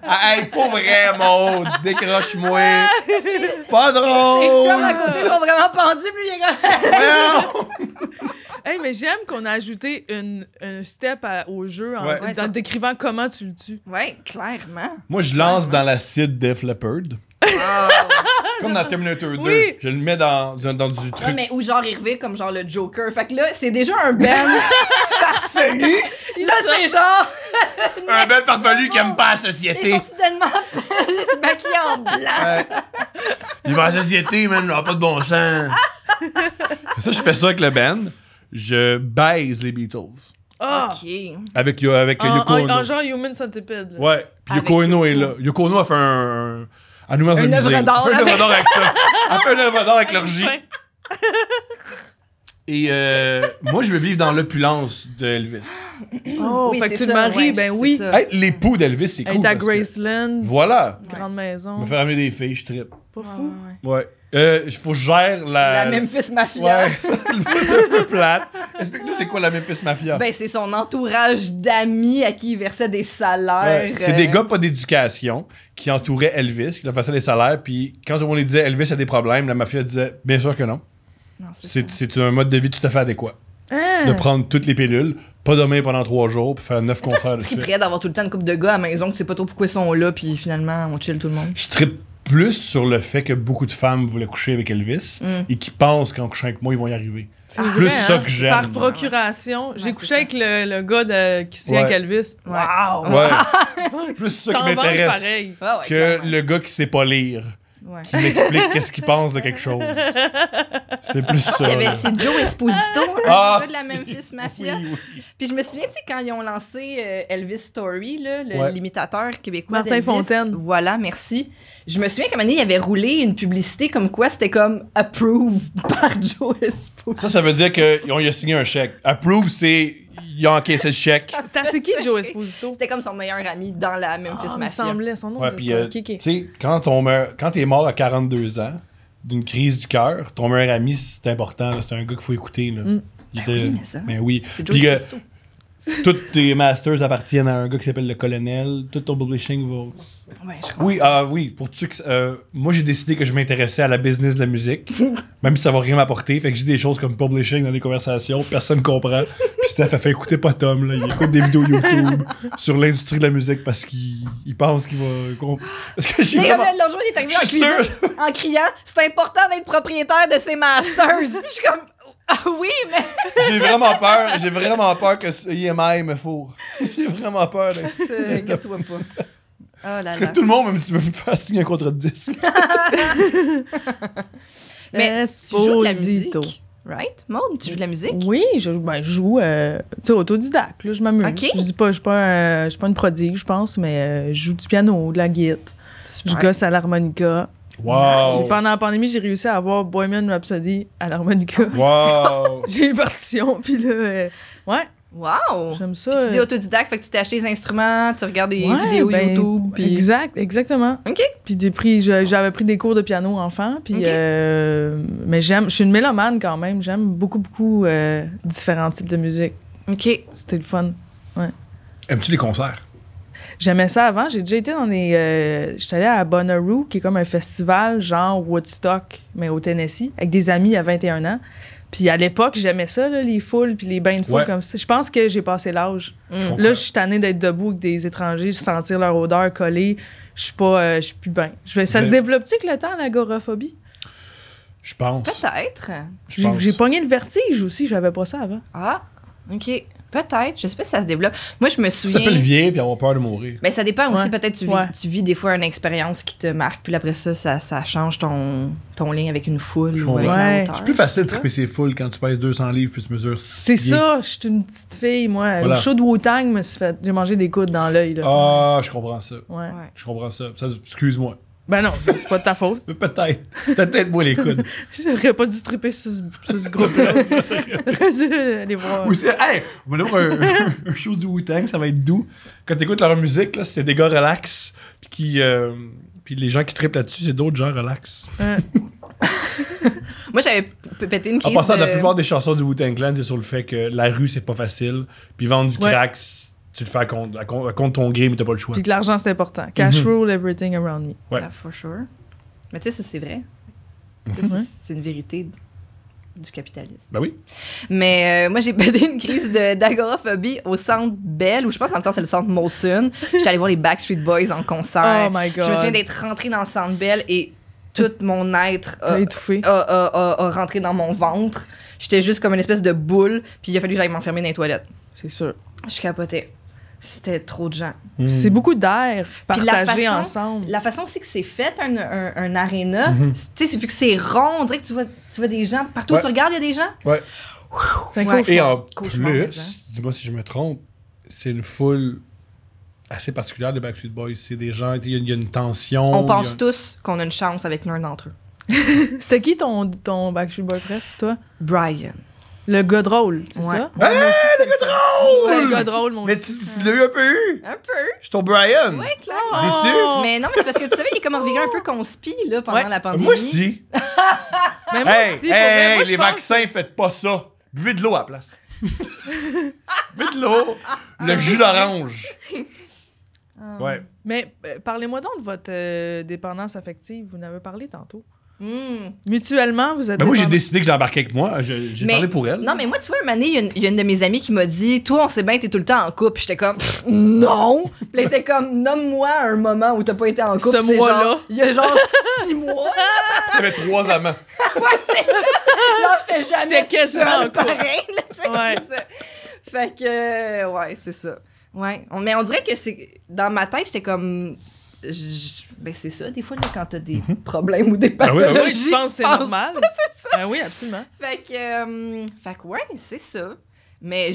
Ah, hey, pour vrai, Maud, décroche-moi! C'est Pas drôle! Les chums à côté sont vraiment pendus, puis il est comme- Hey, mais j'aime qu'on a ajouté un step au jeu en, décrivant comment tu le tues. Oui, clairement. Moi, je lance dans l'acide Def Leppard. Ah. [laughs] Comme dans Terminator 2. Je le mets dans, du truc. mais ou genre, il comme genre le Joker. Fait que là, c'est déjà un Ben [laughs] farfelu. Là, c'est genre, [laughs] Un Ben farfelu qui aime pas la société. soudainement maquillé en blanc. Il va à la société, man, il n'aura pas de bon sens. ça, je fais ça avec le Ben je baise les Beatles. Ah! Avec, avec Yoko Ono. En, genre Human Centipede. Ouais. Puis Yoko Ono est là. Yoko Ono a fait un. Elle nous un œuvre d'art. avec... ça. Elle fait un œuvre d'art avec l'orgie. Et euh, moi, je veux vivre dans l'opulence d'Elvis. Oh, fait que tu te maries, ben oui. L'époux d'Elvis, c'est cool. Elle est à Graceland. Voilà. Grande maison. Me faire amener des filles, je trippe. Pas ah, fou. ouais. ouais. Euh, faut gère la. La Memphis Mafia. Ouais, [laughs] un peu plate. Explique-nous, c'est quoi la Memphis Mafia? Ben, c'est son entourage d'amis à qui il versait des salaires. C'est des euh, gars pas d'éducation qui entouraient Elvis, qui leur versaient des salaires. Puis quand on les lui disait Elvis a des problèmes, la mafia disait Bien sûr que non. c'est un mode de vie tout à fait adéquat. Ah. De prendre toutes les pilules, pas dormir pendant trois jours, puis faire neuf concerts. tu triperais d'avoir tout le temps une coupe de gars à la maison, que tu sais pas trop pourquoi ils sont là, puis finalement on chill tout le monde. Je tripe plus sur le fait que beaucoup de femmes voulaient coucher avec Elvis mm. et qui pensent qu'en couchant avec moi, ils vont y arriver. C'est plus vrai, ça hein? que j'aime. Par procuration. J'ai couché avec le, gars qui s'y avec Elvis. Wow! Ouais. [laughs] plus ça qui m'intéresse que le gars qui sait pas lire ouais. qui m'explique qu'est-ce qu'il pense de quelque chose. C'est plus ça. C'est Joe Esposito, ah, peu de la Memphis Mafia. Puis je me souviens, tu quand ils ont lancé euh, Elvis Story, l'imitateur ouais. québécois. Martin Fontaine. Voilà, merci. Je me souviens qu'à un moment donné, il avait roulé une publicité comme quoi c'était comme approved [laughs] par Joe Esposito. Ça, ça veut dire qu'ils ont a signé un chèque. Approved », c'est il a encaissé le chèque. [laughs] C'est qui Joe Esposito? C'était comme son meilleur ami dans la Memphis ah, Mafia. semblait, son nom, ouais, puis, euh, Tu sais, quand, t'es mort à 42 ans, d'une crise du cœur, ton meilleur ami, c'est important. C'est un gars qu'il faut écouter. Là. Mm. Ben mais, ça. Ben oui. C'est Joe euh, Esposito. [laughs] Toutes tes masters appartiennent à un gars qui s'appelle le colonel. Tout ton publishing va. oui, ah oui, pour tu euh, moi j'ai décidé que je m'intéressais à la business de la musique, [laughs] même si ça va rien m'apporter. Fait que j'ai des choses comme publishing dans les conversations, personne comprend. Puis Steph a fait écouter pas Tom, là, il écoute des vidéos YouTube [laughs] sur l'industrie de la musique parce qu'il pense qu'il va. Parce que j'ai l'autre jour, il est arrivé en, en criant C'est important d'être propriétaire de ses masters. je suis comme. Ah oui, mais. [laughs] J'ai vraiment peur. J'ai vraiment peur que ce IMI e me fourre. [laughs] J'ai vraiment peur. Inquiète-toi pas. Oh là là. que tout le monde, même si tu veux me faire signer un contrat de disque. [laughs] mais tu joues de la musique. Right? Maud, tu joues de la musique? Oui, je, ben, je joue euh, autodidacte. Là, je m'amuse. Je ne pas, je pas, je suis pas une prodigue, je pense, mais euh, je joue du piano, de la guitare. Je gosse à l'harmonica. Pendant la pandémie, j'ai réussi à avoir Bohemian Rhapsody à l'harmonica. Wow. [laughs] j'ai une partition, puis là, euh, ouais. Wow! J'aime ça. Puis tu dis autodidacte, fait que tu t'es acheté des instruments, tu regardes des vidéos ben, YouTube. Puis... Exact, exactement. OK. Puis j'avais pris des cours de piano enfant. Puis, euh, mais j'aime, je suis une mélomane quand même. J'aime beaucoup, beaucoup euh, différents types de musique. OK. C'était le fun. Ouais. Aimes-tu les concerts? J'aimais ça avant. J'ai déjà été dans des. Euh, J'étais allée à Bonnaroo, qui est comme un festival genre Woodstock, mais au Tennessee, avec des amis à 21 ans. Puis à l'époque, j'aimais ça, les foules, puis les bains de foules comme ça. Je pense que j'ai passé l'âge. Mm. Là, je suis tannée d'être debout avec des étrangers, de sentir leur odeur collée. Je suis pas, euh, je suis plus bien. Ça se développe-tu avec le temps, l'agoraphobie? Je pense. Peut-être. J'ai pogné le vertige aussi, j'avais pas ça avant. Ah, OK. Peut-être, je sais pas si ça se développe. Moi, je me souviens. Ça peut le vieillir puis avoir peur de mourir. Mais ça dépend aussi. Peut-être tu, vis, tu vis des fois une expérience qui te marque, puis après ça, ça, change ton, ton lien avec une foule ou avec ouais. C'est plus facile de triper ses foules quand tu pèses 200 livres puis tu mesures 6 C'est ça, je suis une petite fille, moi. Le show de Wu-Tang, j'ai mangé des coudes dans l'œil. Ah, je comprends ça. Je comprends ça Excuse-moi. Ben non, c'est pas de ta faute. [laughs] peut-être. peut-être moi les coudes. [laughs] J'aurais pas dû tripper sur ce, gros groupe-là. [laughs] J'aurais dû voir. Hé! hey, on va un, show du Wu-Tang, ça va être doux. Quand t'écoutes leur musique, là, c'est des gars relax. Puis, qui, euh, puis les gens qui trippent là-dessus, c'est d'autres gens relax. Moi, j'avais pété une chance. En passant, à la plupart des chansons du Wu-Tang Clan, c'est sur le fait que la rue, c'est pas facile. Puis vendre du crack, tu le fais à compte, ton gré, mais t'as pas le choix. Puis que l'argent, c'est important. Cash mhm. rule everything around me. Ouais. Ah, for sure. Mais tu sais, ça, c'est vrai. Mhm. C'est une vérité du capitalisme. Ben oui. Mais euh, moi, j'ai pété [laughs] une crise d'agoraphobie au centre Bell, où je pense en même temps, c'est le centre Molson. J'étais allée voir les Backstreet Boys en concert. Oh my God. Je me souviens d'être rentrée dans le centre Bell et tout mon être a, étouffé. A, a, a, rentré dans mon ventre. J'étais juste comme une espèce de boule, puis il a fallu que j'aille m'enfermer dans les toilettes. C'est sûr. Je capotais c'était trop de gens. Hmm. C'est beaucoup d'air partagé ensemble. La façon aussi que c'est fait, un, un, un aréna, hmm. tu sais, vu que c'est rond, on dirait que tu vois, tu des gens. Partout où tu regardes, il y a des gens. Ouais. Et en plus, dis-moi si je me trompe, c'est une foule assez particulière de Backstreet Boys. C'est des gens, il y, a une tension. On pense tous qu'on a une chance avec l'un d'entre eux. [laughs] c'était qui ton, ton Backstreet Boy préf, toi? Brian. Le gars drôle, c'est ça? Hey, le gars drôle! le gars drôle, mon Mais tu, l'as eu un peu eu? Un peu. Je suis ton Brian. Oui, clairement. Oh! Déçu? Mais non, mais c'est parce que tu savais, il est comme vigueur un peu conspi là, pendant la pandémie. Moi aussi. [laughs] mais moi aussi, hey, Les vaccins, faites pas ça. Buvez de l'eau à la place. [laughs] Buvez de l'eau. Le jus d'orange. Ah. Ouais. Mais euh, parlez-moi donc de votre euh, dépendance affective. Vous en avez parlé tantôt. Hmm. Mutuellement, vous êtes. Ben, moi, j'ai décidé que l'embarquais avec moi. J'ai parlé pour elle. Non, mais moi, tu vois, année il y, a une de mes amies qui m'a dit Toi, on sait bien que t'es tout le temps en couple. J'étais comme Non Elle était comme Nomme-moi un moment où t'as pas été en couple. Ce mois-là. Il y a genre six mois. T'avais trois amants. [laughs] ouais, c'est ça. Non, j'étais jamais. J'étais quasiment en pareil, ouais. ça. Fait que, ouais, c'est ça. Ouais. mais on dirait que c'est. Dans ma tête, j'étais comme ben, c'est ça, des fois, quand t'as des mhm. problèmes ou des ben ben pathologies, ah oui, je pense c'est normal. [laughs] ça. Ben oui, absolument. Fait que, euh, fait que ouais, c'est ça. Mais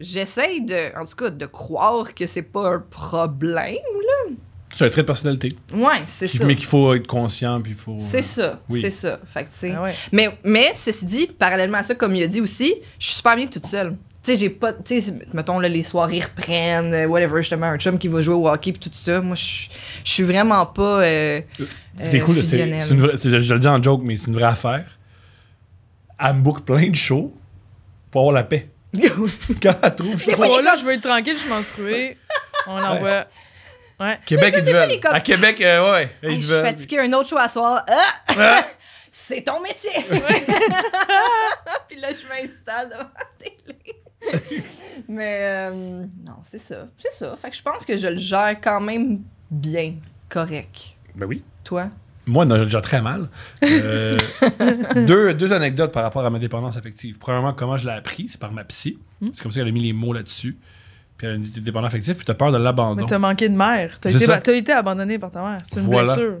j'essaie de, en tout cas, de croire que c'est pas un problème, là. C'est un trait de personnalité. Ouais, c'est ça. Mais qu'il faut être conscient, puis il faut... Euh, c'est ça, c'est ça. Fait que, ah mais, mais, ceci dit, parallèlement à ça, comme il a dit aussi, je suis super bien toute seule tu sais, j'ai pas. Tu sais, mettons, là, les soirées reprennent, euh, whatever, justement, un chum qui va jouer au hockey, puis tout ça. Moi, je suis vraiment pas. Euh, c'est euh, cool, c'est Je le dis en joke, mais c'est une vraie affaire. Elle me book plein de shows pour avoir la paix. [laughs] Quand elle trouve, je là, je veux être tranquille, je suis On envoie Ouais. Québec, ils veux À Québec, euh, ouais. je suis fatiguée, un autre show à soir. Ah! [laughs] c'est ton métier. [laughs] puis là, je m'installe devant la télé. [laughs] Mais euh, non, c'est ça. C'est ça. Fait que je pense que je le gère quand même bien, correct. Ben oui. Toi? Moi, non, déjà très mal. Euh, [laughs] deux, deux, anecdotes par rapport à ma dépendance affective. Premièrement, comment je l'ai appris, c'est par ma psy. Hmm? C'est comme ça qu'elle a mis les mots là-dessus. Puis elle a dit T'es dépendant affectif, puis t'as peur de l'abandon. Mais t'as manqué de mère. T'as été, as été abandonné par ta mère. C'est une voilà. blessure.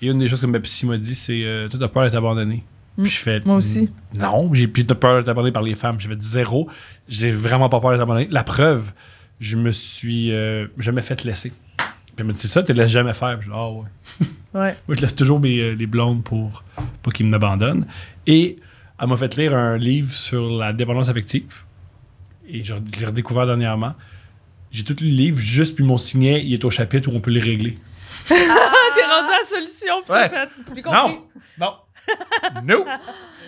Et une des choses que ma psy m'a dit, c'est euh, Toi, t'as peur d'être abandonné. Mm. Moi aussi. Mm, non, j'ai plus de peur d'être abandonné par les femmes. J'ai fait zéro. J'ai vraiment pas peur d'être abandonné. La preuve, je me suis euh, jamais fait laisser. Puis elle me dit ça, tu laisses jamais faire. je dis, ah oh, ouais. [laughs] ouais. Moi, je laisse toujours euh, les blondes pour pas qu'ils m'abandonnent. Et elle m'a fait lire un livre sur la dépendance affective. Et je l'ai redécouvert dernièrement. J'ai tout lu le livre, juste puis mon signet, il est au chapitre où on peut les régler. Ah! [laughs] t'es rendu à la solution, puis fait. Non! Non! [laughs] nope!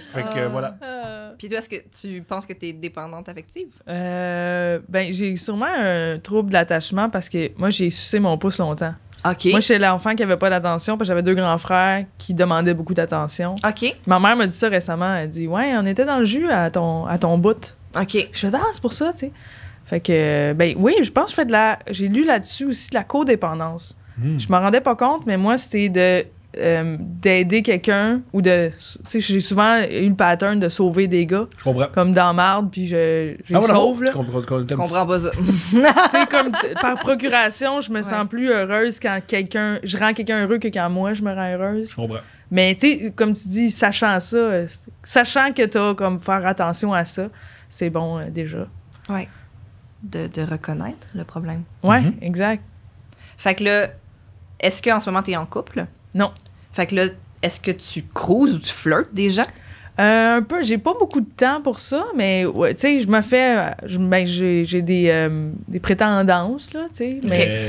Fait que voilà. Euh. Puis toi, est-ce que tu penses que tu es dépendante affective? Euh, ben, j'ai sûrement un trouble de l'attachement parce que moi, j'ai sucé mon pouce longtemps. OK. Moi, j'étais l'enfant qui avait pas d'attention parce que j'avais deux grands frères qui demandaient beaucoup d'attention. OK. Ma mère m'a dit ça récemment. Elle dit Ouais, on était dans le jus à ton, à ton bout. OK. Je danse ah, pour ça, tu sais. Fait que, ben oui, je pense que je fais de la. J'ai lu là-dessus aussi de la codépendance. Hmm. Je m'en rendais pas compte, mais moi, c'était de euh, d'aider quelqu'un ou de. Tu sais, j'ai souvent eu le pattern de sauver des gars. Je comprends. Comme dans Marde, puis je, je ah, sauve. Là. Tu comprends, pas ça. tu sais, comme par procuration, je me sens plus heureuse quand quelqu'un. Je rends quelqu'un heureux que quand moi, je me rends heureuse. Je comprends. Mais tu sais, comme tu dis, sachant ça, euh, sachant que tu as comme faire attention à ça, c'est bon euh, déjà. Ouais. De, de, reconnaître le problème. Ouais, mhm. exact. Fait que là, est-ce qu'en ce moment, tu es en couple? Non. Fait que là, est-ce que tu crouses ou tu flirtes déjà? Euh, un peu, j'ai pas beaucoup de temps pour ça, mais ouais, tu sais, je me fais. Euh, ben, j'ai euh, des, prétendances, là, tu sais. Mais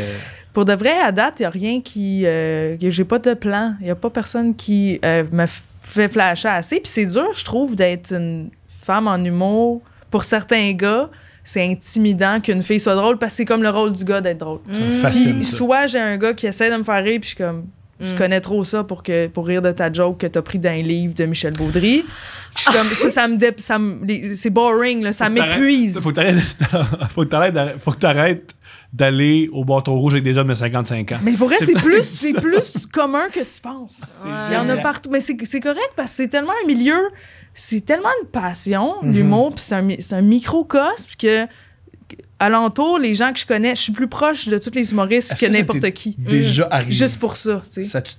pour de vrai, à date, il a rien qui. Euh, j'ai pas de plan. Il a pas personne qui me fait flasher assez. Puis c'est dur, je trouve, d'être une femme en humour. Pour certains gars, c'est intimidant qu'une fille soit drôle parce que c'est comme le rôle du gars d'être drôle. puis, soit j'ai un gars qui essaie de me faire rire, puis je suis comme je mm. connais trop ça pour, que, pour rire de ta joke que t'as pris d'un livre de Michel Baudry. Je comme, ça, me c'est boring, ça m'épuise. Faut que t'arrêtes, [laughs] faut d'aller au bâton rouge avec des hommes de 55 ans. Mais pour vrai, c'est plus, [laughs] c'est plus commun que tu penses. Il y en a partout. Mais c'est correct parce que c'est tellement un milieu, c'est tellement une passion, mm-hmm. l'humour, puis c'est un, un microcosme que alentour, les gens que je connais, je suis plus proche de tous les humoristes que, n'importe qui. Déjà mm. arrivé. Juste pour ça. Ça t'est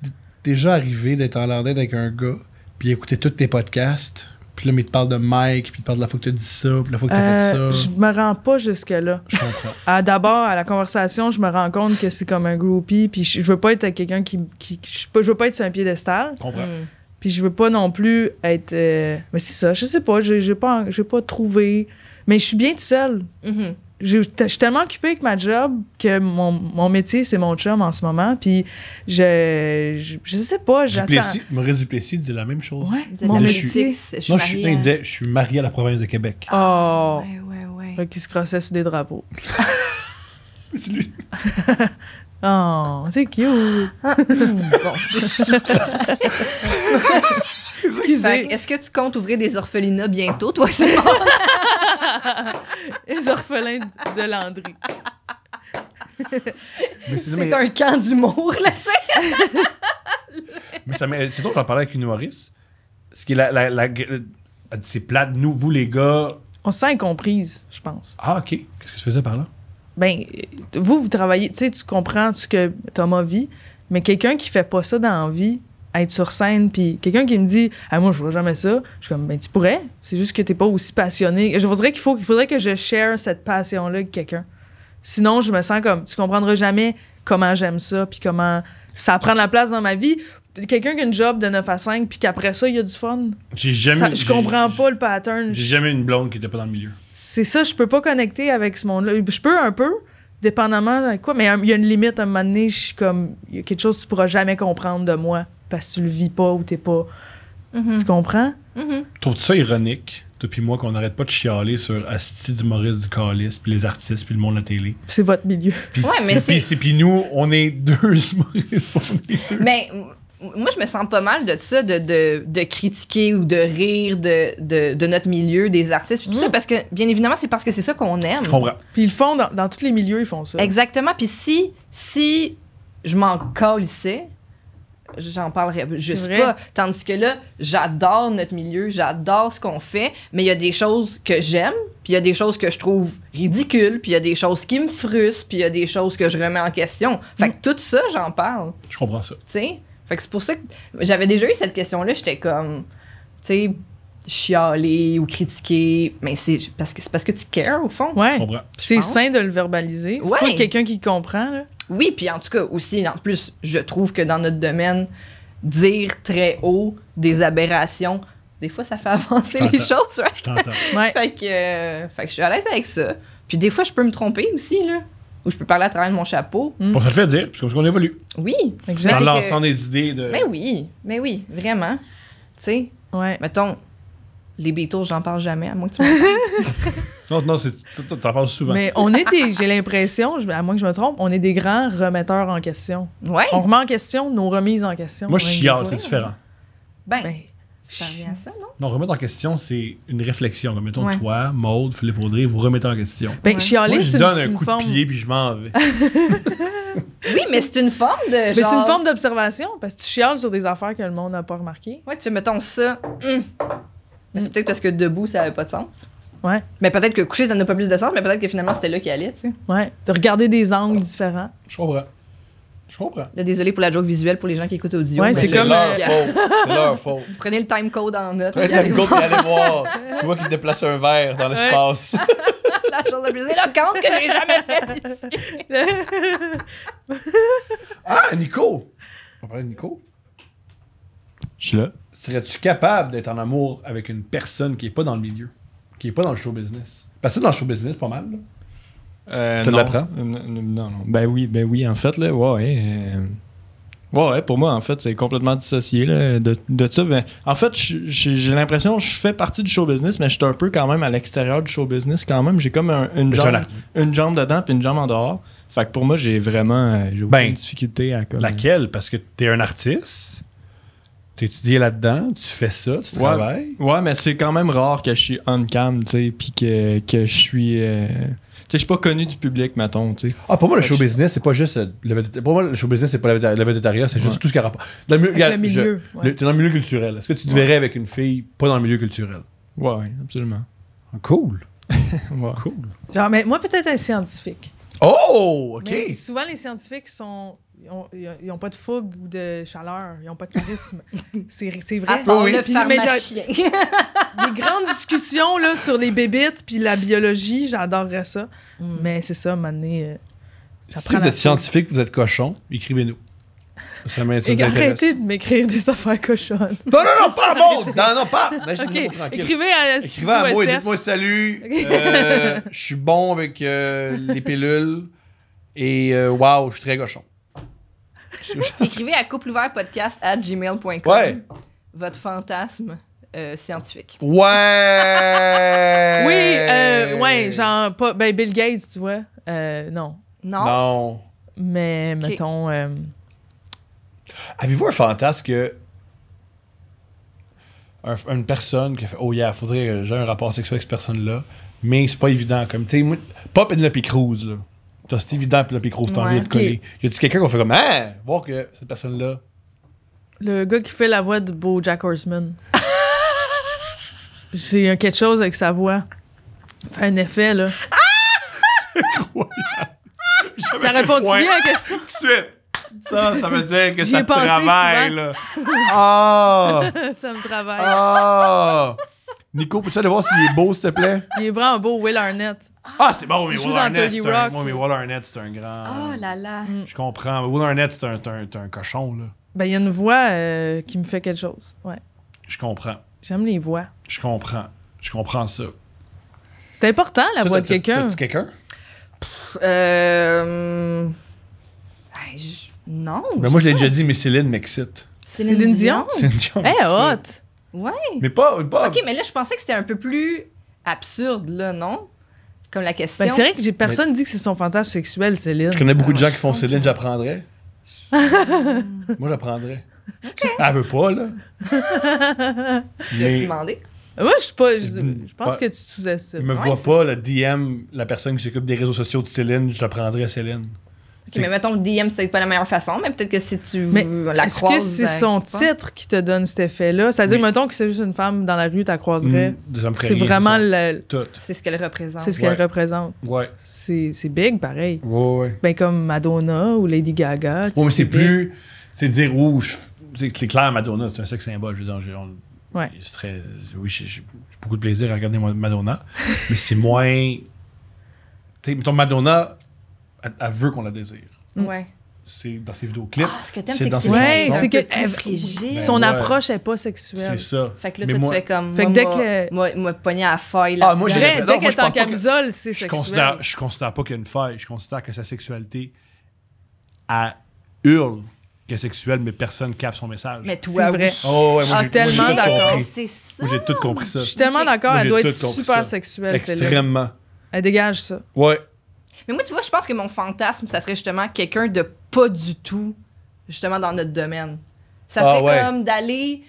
déjà arrivé d'être en l'air d'être avec un gars, puis écouter tous tes podcasts, puis là, mais il te parle de Mike, puis il te parle de la fois que tu as dit ça, puis la fois que tu as fait euh, ça. Je me rends pas jusque-là. Je [laughs] D'abord, à la conversation, je me rends compte que c'est comme un groupie, puis je, veux pas être quelqu'un qui. je, veux pas être sur un piédestal. Je comprends. Mm. Puis je veux pas non plus être. Euh, mais c'est ça, je sais pas, j'ai pas, pas trouvé. Mais je suis bien tout seul. Mm-hmm je suis tellement occupée avec ma job que mon, mon métier, c'est mon chum en ce moment. Puis je, je, sais pas, j'attends. Maurice Duplessis disait la même chose. Ouais, mon métier. Je suis, non, il disait Je suis marié à la province de Québec. Ah, oh. Ouais, ouais, ouais. Fait qu'il se croissait sous des drapeaux. [laughs] c'est lui. [laughs] oh, c'est cute. Ah, [laughs] bon, super. Est-ce que tu comptes ouvrir des orphelinats bientôt, toi, aussi? [laughs] les orphelins de Landry. [laughs] C'est un camp d'humour, là, tu sais. [laughs] c'est qui en parlais avec une humoriste? Ce qui est la. la, c'est plate, nous, vous, les gars. On se sent incomprise, je pense. Ah, OK. Qu'est-ce que je faisais par là? Ben, vous, vous travaillez, tu sais, tu comprends ce que Thomas vit, mais quelqu'un qui fait pas ça dans la vie, être sur scène. Puis quelqu'un qui me dit ah, Moi, je vois jamais ça, je suis comme Ben, tu pourrais. C'est juste que tu pas aussi passionné. Je voudrais qu'il faut, qu'il faudrait que je share cette passion-là avec quelqu'un. Sinon, je me sens comme Tu comprendras jamais comment j'aime ça, puis comment ça prend la place dans ma vie. Quelqu'un qui a une job de 9 à 5, puis qu'après ça, il y a du fun. J'ai jamais. je comprends pas le pattern. J'ai jamais une blonde qui était pas dans le milieu. C'est ça, je peux pas connecter avec ce monde-là. Je peux un peu, dépendamment de quoi, mais il y a une limite à un moment donné, je suis comme, il y a quelque chose que tu pourras jamais comprendre de moi parce que tu le vis pas ou t'es pas. Mm-hmm. Tu comprends? Mm Trouves-tu ça ironique, depuis moi, qu'on n'arrête pas de chialer sur Asti du Maurice du Calice, puis les artistes, puis le monde de la télé? C'est votre milieu. Puis nous, on est deux [laughs] Maurice. Mais ben, moi, je me sens pas mal de ça, de, de, de critiquer ou de rire de, de, de notre milieu, des artistes, puis tout ça, mm. parce que, bien évidemment, c'est parce que c'est ça qu'on aime. Puis ils font dans, dans tous les milieux, ils font ça. Exactement. Puis si, si je m'en calissais, j'en parlerai juste pas. Tandis que là, j'adore notre milieu, j'adore ce qu'on fait, mais il y a des choses que j'aime, puis il y a des choses que je trouve ridicules, puis il y a des choses qui me frustrent, puis il y a des choses que je remets en question. Fait que tout ça, j'en parle. Je comprends ça. Tu sais? Fait que c'est pour ça que j'avais déjà eu cette question-là, j'étais comme, tu sais, chialer ou critiquer, mais c'est parce que c'est parce que tu cares au fond. C'est sain de le verbaliser. quelqu'un qui comprend là. Oui, puis en tout cas, aussi, en plus, je trouve que dans notre domaine, dire très haut des aberrations, des fois, ça fait [laughs] avancer les choses, Je [laughs] fait, que, euh, fait que je suis à l'aise avec ça. Puis des fois, je peux me tromper aussi, là. Ou je peux parler à travers mon chapeau. Hmm. On fait dire, parce qu'on évolue. Oui. je dans des idées de. Mais oui, mais oui, vraiment. Tu sais, ouais. mettons, les Beatles, j'en parle jamais, à moins que tu [laughs] Non, non, tu en parles souvent. Mais on est des, j'ai l'impression, à moins que je me trompe, on est des grands remetteurs en question. Ouais. On remet en question nos remises en question. Moi, je chiale, c'est différent. Ben, ben, ça revient à ça, non? Non, remettre en question, c'est une réflexion. Comme, mettons, toi, Maude, Philippe Audrey, vous remettez en question. Ben, ouais. chialer, c'est une forme... je donne un coup de pied, puis je m'en vais. [laughs] Oui, mais c'est une forme de. Mais c'est une forme d'observation parce que tu chiales sur des affaires que le monde n'a pas remarquées. Ouais, tu fais, mettons ça. Hum. c'est peut-être parce que debout, ça n'avait pas de sens. Ouais. Mais peut-être que coucher, ça n'a pas plus de sens, mais peut-être que finalement, c'était là qu'il allait, tu sais. Ouais. De regarder des angles différents. Je comprends. Je comprends. désolé pour la joke visuelle pour les gens qui écoutent audio. c'est comme. Leur euh, faute. c'est leur [laughs] Prenez le timecode en note. Prenez le voir. tu vois qu'il déplace un verre dans l'espace. [laughs] la chose la plus éloquente que j'ai jamais faite ici. [laughs] ah, Nico! On parlait de Nico? Je suis là. Serais-tu capable d'être en amour avec une personne qui n'est pas dans le milieu? qui est pas dans le show business. Parce que dans le show business pas mal. Euh, tu l'apprends? Non, non, Ben oui, ben oui, en fait, là, ouais. Ouais, euh, pour moi, en fait, c'est complètement dissocié de, de, ça. Ben, en fait, j'ai l'impression que je fais partie du show business, mais je suis un peu quand même à l'extérieur du show business quand même. J'ai comme une, jambe, une jambe dedans puis une jambe en dehors. Fait que pour moi, j'ai vraiment euh, une ben, difficulté à... Comme, laquelle? Parce que tu es un artiste étudié là-dedans, tu fais ça, tu travailles. Ouais, mais c'est quand même rare que je suis on-cam, tu sais, puis que, que, je suis. Euh, tu sais, je suis pas connu du public, mettons. sais Ah, pour moi, le show business, c'est pas juste. Le pour moi, le show business, c'est pas le végétariat, c'est juste tout ce qui a rapport. Dans le, milieu. tu es T'es dans le milieu culturel. Est-ce que tu te verrais avec une fille pas dans le milieu culturel? Ouais, absolument. Cool. [laughs] cool. Genre, mais moi, peut-être un scientifique. Oh, OK. souvent, les scientifiques sont ils n'ont pas de fougue ou de chaleur, ils n'ont pas de charisme. [laughs] c'est vrai. Ah, oui. le puis, des grandes discussions là, sur les bébites puis la biologie, j'adorerais ça. Hmm. Mais c'est ça, Mané. Euh, si vous êtes scientifique, vous êtes cochon, écrivez-nous. Ça arrêtez de m'écrire des affaires cochonnes. Non, non, non, pas bon! Non, non, pas! [laughs] Écrivez à, Écrivez à moi, dites-moi salut. [laughs] Euh, je suis bon avec euh, les pilules. Et waouh, wow, je suis très cochon. [laughs] Écrivez à coupleouvertpodcast@gmail.com. gmail.com Votre fantasme. Euh, scientifique. Ouais! oui, euh, ouais, genre, pas, ben Bill Gates, tu vois. Euh, non. Non. Non. Mais, mettons. Euh, Avez-vous un fantasme que. une personne qui fait Oh yeah, faudrait que j'ai un rapport sexuel avec cette personne-là, mais c'est pas évident. Comme, tu sais, Pop and Cruz, là. T'as évident Vidal le micro, c'est envie de coller. Y a-tu quelqu'un qu'on fait comme, hein, voir que cette personne-là. Le gars qui fait la voix de Beau Jack Horseman. J'ai quelque chose avec sa voix. Fait un effet, là. Ça répond bien à question. Tout de suite. Ça, ça veut dire que ça travaille, là. Ah! [laughs] ça me travaille. Ah! Nico, peux-tu aller voir s'il est beau, s'il te plaît? Il est vraiment beau, Will Arnett. Ah, c'est bon, mais Will, Arnett, c'est un, mais Will Arnett, c'est un grand. Oh là là. Mm. Je comprends. Will Arnett, c'est un, cochon, là. Ben, il y a une voix euh, qui me fait quelque chose. Ouais. Je comprends. J'aime les voix. Je comprends. Je comprends ça. C'est important, la voix de quelqu'un. tas quelqu'un? Euh. Ben, Non. Mais moi, je l'ai déjà dit, mais Céline m'excite. Céline, Dion? Céline Dion. Eh, hot! Ouais. Mais pas, Ok, mais là, je pensais que c'était un peu plus absurde, là, non? Comme la question. Ben, c'est vrai que j'ai personne dit que c'est son fantasme sexuel, Céline. Je connais beaucoup de gens qui font ah, Céline, j'apprendrais. [laughs] Moi, j'apprendrais. Elle veut pas, là. [laughs] tu las demandé? Moi, je, suis pas, je, pense que tu sous-estimes. Je me vois pas la DM, la personne qui s'occupe des réseaux sociaux de Céline, je l'apprendrais à Céline mais mettons, DM, c'est pas la meilleure façon, mais peut-être que si tu la la Est-ce que c'est ben, son titre qui te donne cet effet-là? C'est-à-dire, mettons que c'est juste une femme dans la rue, tu mm, la croiserais. c'est vraiment le. C'est ce qu'elle représente. C'est ce qu'elle représente. Ouais. C'est, big, pareil. Ouais, ouais. Ben, comme Madonna ou Lady Gaga. Ouais, mais c'est plus. C'est dire rouge. C'est clair, Madonna, c'est un sexe symbole. Je veux dire, ouais. c'est très. Oui, j'ai, beaucoup de plaisir à regarder Madonna, [laughs] mais c'est moins. Tu sais, mettons, Madonna elle, veut qu'on la désire. Mm. Ouais c'est dans ses vidéoclips. Ah, ce que c'est dans ses c'est que ben son approche n'est pas sexuelle. C'est ça. Fait que là, toi, tu fais comme. Fait que dès que. Moi, moi, à ah, la faille. Là, ah, moi, Dès qu'elle est en camisole, c'est sexuel. constate, je considère pas qu'il y a une faille. Je considère que sa sexualité, elle hurle qu'elle est sexuelle, mais personne capte son message. Mais toi, vrai. Oh, ouais, tellement d'accord. j'ai tout compris ça. Je suis tellement d'accord. Elle doit être super sexuelle, Extrêmement. Elle dégage ça. Ouais. Mais moi, tu vois, je pense que mon fantasme, ça serait justement quelqu'un de pas du tout, justement, dans notre domaine. Ça ah serait comme d'aller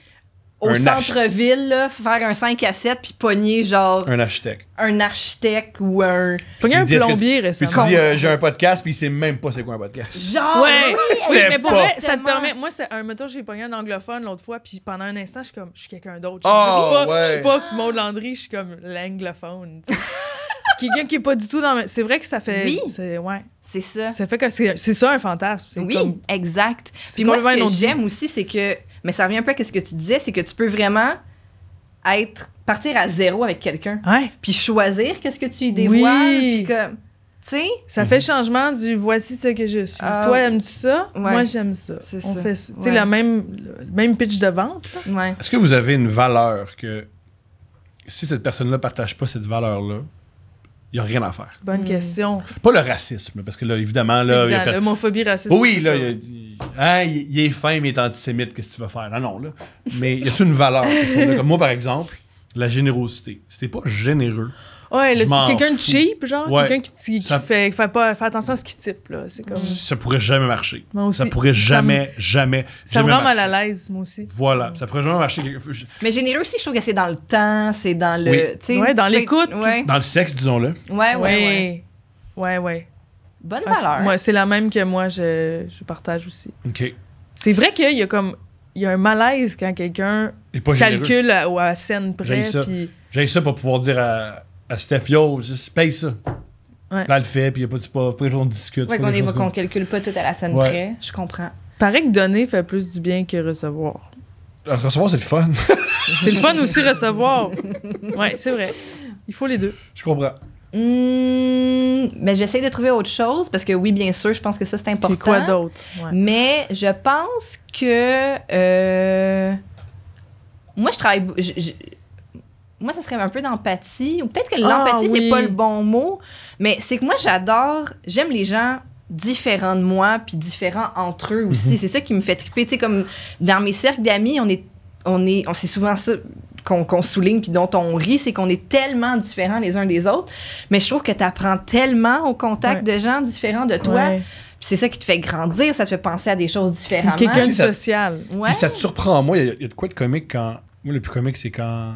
au centre-ville, faire un 5 à 7 puis pogner genre. Un architecte. Un architecte ou un. Pogner un plombier récemment. Puis tu dis, euh, j'ai un podcast puis il sait même pas c'est quoi un podcast. Genre! Oui, mais pour vrai, ça te permet. Moi, c'est un moteur, j'ai pogné un anglophone l'autre fois puis pendant un instant, je suis comme, je suis quelqu'un d'autre. Je, suis ah, pas, je suis pas Maud Landry, je suis comme l'anglophone. [laughs] quelqu'un qui est pas du tout dans. C'est vrai que ça fait. Oui. C'est C'est ça. Ça fait que c'est ça un fantasme. Oui, exact. Puis moi, ce que j'aime aussi, c'est que. Mais ça revient un peu à ce que tu disais, c'est que tu peux vraiment être. partir à zéro avec quelqu'un. Ouais. Puis choisir qu'est-ce que tu dévoiles. Oui. Puis comme. Ça fait changement du voici ce que je suis. Ah, Toi, aimes-tu ça? Moi, j'aime ça. C'est ça. tu même, même pitch de vente. Est-ce que vous avez une valeur que si cette personne-là partage pas cette valeur-là, il n'y a rien à faire. Bonne hmm. question. Pas le racisme, parce que là, évidemment, là. Évident, y a... L'homophobie, racisme. Oui, là, hein, il, il, est fin, mais il est antisémite, qu'est-ce que tu vas faire? Non, non, là. Mais il y a une valeur? moi, par exemple, la générosité. Si pas généreux, Ouais, quelqu'un de cheap, genre, quelqu'un qui, qui fait, pas, attention à ce qu'il type, là. C'est comme... Ça pourrait jamais marcher. Aussi, ça pourrait jamais, jamais. Ça me rend mal à l'aise, moi aussi. Voilà, ça pourrait jamais marcher. Mais généreux aussi, je trouve que c'est dans le temps, c'est dans le. Oui. dans l'écoute. Dans le sexe, disons-le. Ouais, ouais, ouais. Ouais, ouais. Bonne ah, valeur. c'est la même que moi, je, je partage aussi. OK. C'est vrai qu'il y a comme. Il y a un malaise quand quelqu'un calcule ou à scène près. J'ai ça. Pis... ça pour pouvoir dire à à Steph je paye ça. Ouais. Là, le fait, puis après, on discute. Ouais, qu'on calcule pas tout à la scène près. Je comprends. Paraît que donner fait plus du bien que recevoir. Ah, recevoir, c'est le fun. [laughs] c'est le fun aussi, recevoir. Ouais, c'est vrai. Il faut les deux. Je comprends. mais hmm, ben, j'essaie de trouver autre chose parce que oui, bien sûr, je pense que ça c'est important. C'est quoi d'autre Mais je pense que euh, moi, je travaille moi, ça serait un peu d'empathie, ou peut-être que l'empathie, ah, c'est pas le bon mot, mais c'est que moi, j'adore, j'aime les gens différents de moi, puis différents entre eux aussi. Mhm. C'est ça qui me fait triper. Tu sais, comme dans mes cercles d'amis, on est, on est, on c'est souvent ça qu'on souligne puis dont on rit, c'est qu'on est tellement différents les uns des autres. Mais je trouve que tu apprends tellement au contact de gens différents de toi. Puis c'est ça qui te fait grandir, ça te fait penser à des choses différemment. Quelqu'un de social. Ouais. ça te surprend. Moi, il y, a de quoi de comique quand. Moi, le plus comique, c'est quand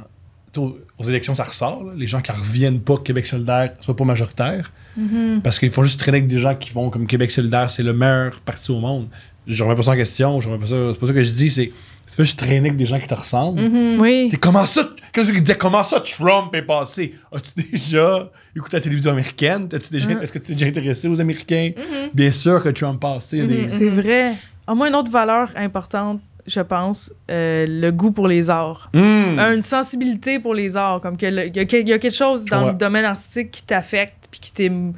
aux, élections, ça ressort. Les gens qui reviennent pas Québec solidaire soit pas majoritaires. Mm-hmm. Parce qu'il faut juste traîner avec des gens qui vont comme Québec solidaire, c'est le meilleur parti au monde. Je remets pas ça en question. pas C'est pas ça que je dis. C'est tu fais juste traîner avec des gens qui te ressemblent. Mm-hmm. Oui. comment ça Qu'est-ce Comment ça Trump est passé As-tu déjà écouté la télévision américaine As tu déjà mm-hmm. Est-ce que tu es déjà intéressé aux Américains Bien sûr que Trump est passé. C'est vrai. Au moins une autre valeur importante je pense, euh, le goût pour les arts. Hmm. Une sensibilité pour les arts. Comme que il y, a quelque chose dans le domaine artistique qui t'affecte, puis qui t'aime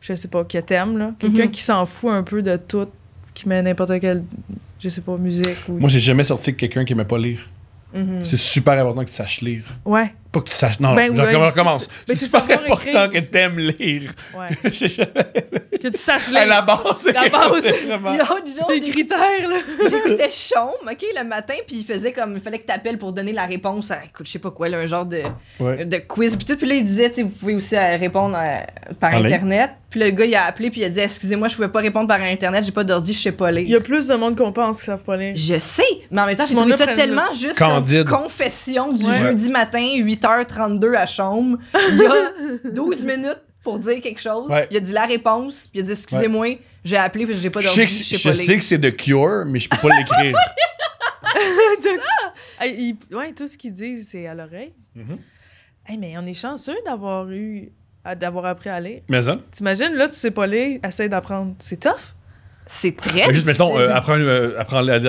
je sais pas, qui t'aime Là. Mhm. Quelqu'un qui s'en fout un peu de tout, qui met n'importe quelle, je sais pas, musique. Ou... Moi, j'ai jamais sorti avec quelqu'un qui aimait pas lire. Mhm. C'est super important que tu saches lire. Ouais que tu saches. Non, ben, non je recommence. C'est super ben, important que tu aimes lire. Ouais. [laughs] que tu saches lire. À la base. La base. L'autre [laughs] des critères, là. [laughs] J'écoutais Chaume, OK, le matin, puis il faisait comme. Il fallait que tu appelles pour donner la réponse à, écoute, je sais pas quoi, un genre de, de quiz. Puis tout. Puis là, il disait, tu sais, vous pouvez aussi euh, répondre euh, par Internet le gars, il a appelé, puis il a dit Excusez-moi, je pouvais pas répondre par Internet, j'ai pas d'ordi, je sais pas lire. Il y a plus de monde qu'on pense qui savent pas lire. Je sais, mais en même temps, j'ai trouvé ça tellement juste une confession du jeudi matin, 8h32 à chambre. Il y a 12 minutes pour dire quelque chose. Il a dit la réponse, puis il a dit Excusez-moi, j'ai appelé, puis j'ai pas d'ordi, je sais, pas Je sais que c'est de Cure, mais je peux pas l'écrire. [laughs] [laughs] ouais, tout ce qu'ils disent, c'est à l'oreille. Mm-hmm. mais on est chanceux d'avoir eu d'avoir appris à lire. Mais ça. T'imagines, là, tu sais pas lire, essaie d'apprendre. C'est tough. C'est très Juste, mettons, euh, apprendre, euh,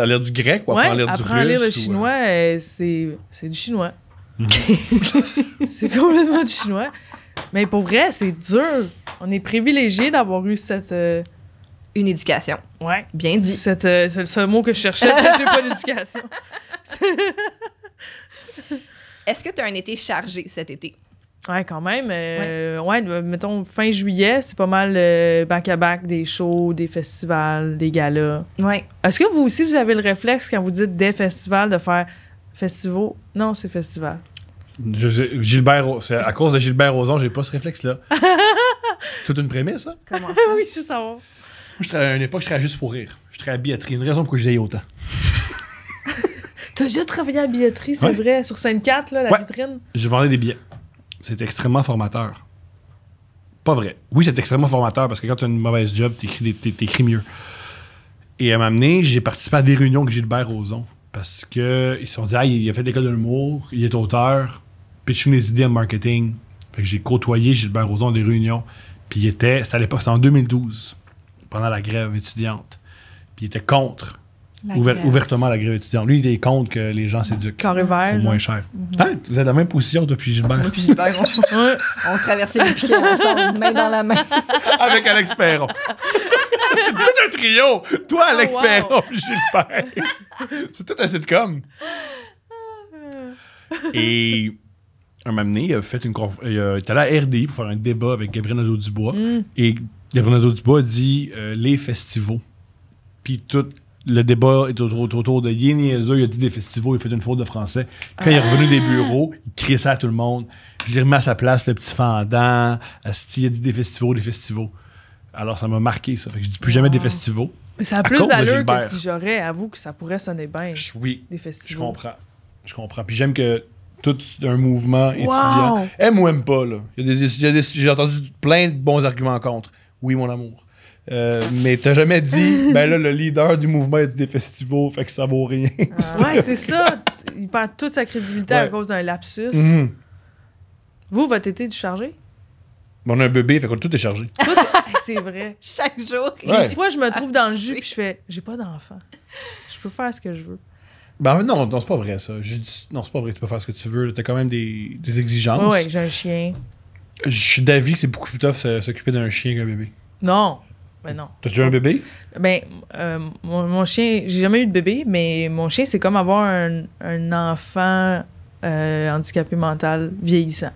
à lire du grec ou apprendre à lire du russe. à lire le euh? chinois, euh, c'est du chinois. Mhm. [laughs] c'est complètement du chinois. Mais pour vrai, c'est dur. On est privilégiés d'avoir eu cette... Une éducation. Ouais. Bien dit. c'est le seul mot que je cherchais, j'ai pas d'éducation. [laughs] Est-ce que tu as un été chargé cet été? Ouais, quand même. Euh, ouais. Bah, mettons, fin juillet, c'est pas mal euh, back-à-back des shows, des festivals, des galas. Ouais. Est-ce que vous aussi, vous avez le réflexe quand vous dites des festivals de faire festival Non, c'est festival. Je, Gilbert, à cause de Gilbert Rozon, j'ai pas ce réflexe-là. [laughs] Toute une prémisse, hein? Comment [laughs] ça? oui, je sais je à une époque, je serais juste pour rire. Je serais à billetterie. Une raison pourquoi j'aille autant. [laughs] T'as juste travaillé à billetterie, c'est vrai, sur sainte 4 la vitrine. Je vendais des billets c'est extrêmement formateur. Pas vrai. Oui, c'est extrêmement formateur parce que quand tu as une mauvaise job, t'écris mieux. Et à m'amener, j'ai participé à des réunions avec Gilbert Rozon parce qu'ils se sont dit, ah, il a fait l'école de l'humour, il est auteur, puis une des idées en marketing. que j'ai côtoyé Gilbert Rozon des réunions. Puis il était, c'était à l'époque, c'était en 2012, pendant la grève étudiante. Puis il était contre ouvertement ouvertement la grève étudiante. Lui, il est contre que les gens s'éduquent. Pour moins hein. cher. Mhm. Hein? vous êtes la même position depuis Gilbert. Gilbert, on, [laughs] on traversait les piquets ensemble, main dans la main. [laughs] Avec Alex Perron. [laughs] tout un trio. Toi, oh, Alex oh, Perron, Gilbert. C'est tout un sitcom. Et un m'a amené il a fait une il est allé à RDI pour faire un débat avec Gabriel Nadeau-Dubois. Mm. Et Gabriel Nadeau-Dubois dit euh, les festivals. Puis tout le débat est autour, de il il a dit des festivals, il fait une faute de français. Quand il est revenu des bureaux, il criait ça à tout le monde. Je l'ai remis à sa place, le petit fendant. il a dit des festivals, des festivals. Alors ça m'a marqué ça. Fait que je dis plus jamais des ah. festivals. ça a plus d'allure que si j'aurais, avoue que ça pourrait sonner bien. Oui. Des festivals. Je comprends. Je comprends. Puis j'aime que tout un mouvement étudiant. Aime ou aime pas, là. J'ai entendu plein de bons arguments contre. Oui, mon amour. Euh, mais t'as jamais dit, [laughs] ben là, le leader du mouvement est des festivals, fait que ça vaut rien. Ah. ouais, c'est ça. Il perd toute sa crédibilité à cause d'un lapsus. Mhm. Vous, votre été du chargé? Ben, on a un bébé, fait qu'on tout est chargé. [laughs] c'est vrai. [laughs] Chaque jour. des Une fois, je me trouve dans le jus puis je fais, j'ai pas d'enfant. Je peux faire ce que je veux. Ben non, non c'est pas vrai ça. Je non, c'est pas vrai, tu peux faire ce que tu veux. T'as quand même des, exigences. Ouais, ouais, j'ai un chien. Je suis d'avis que c'est beaucoup plus tough s'occuper d'un chien qu'un bébé. Non. Ben non. T'as déjà un bébé? Ben, euh, mon, mon, chien, j'ai jamais eu de bébé, mais mon chien, c'est comme avoir un, un enfant euh, handicapé mental vieillissant.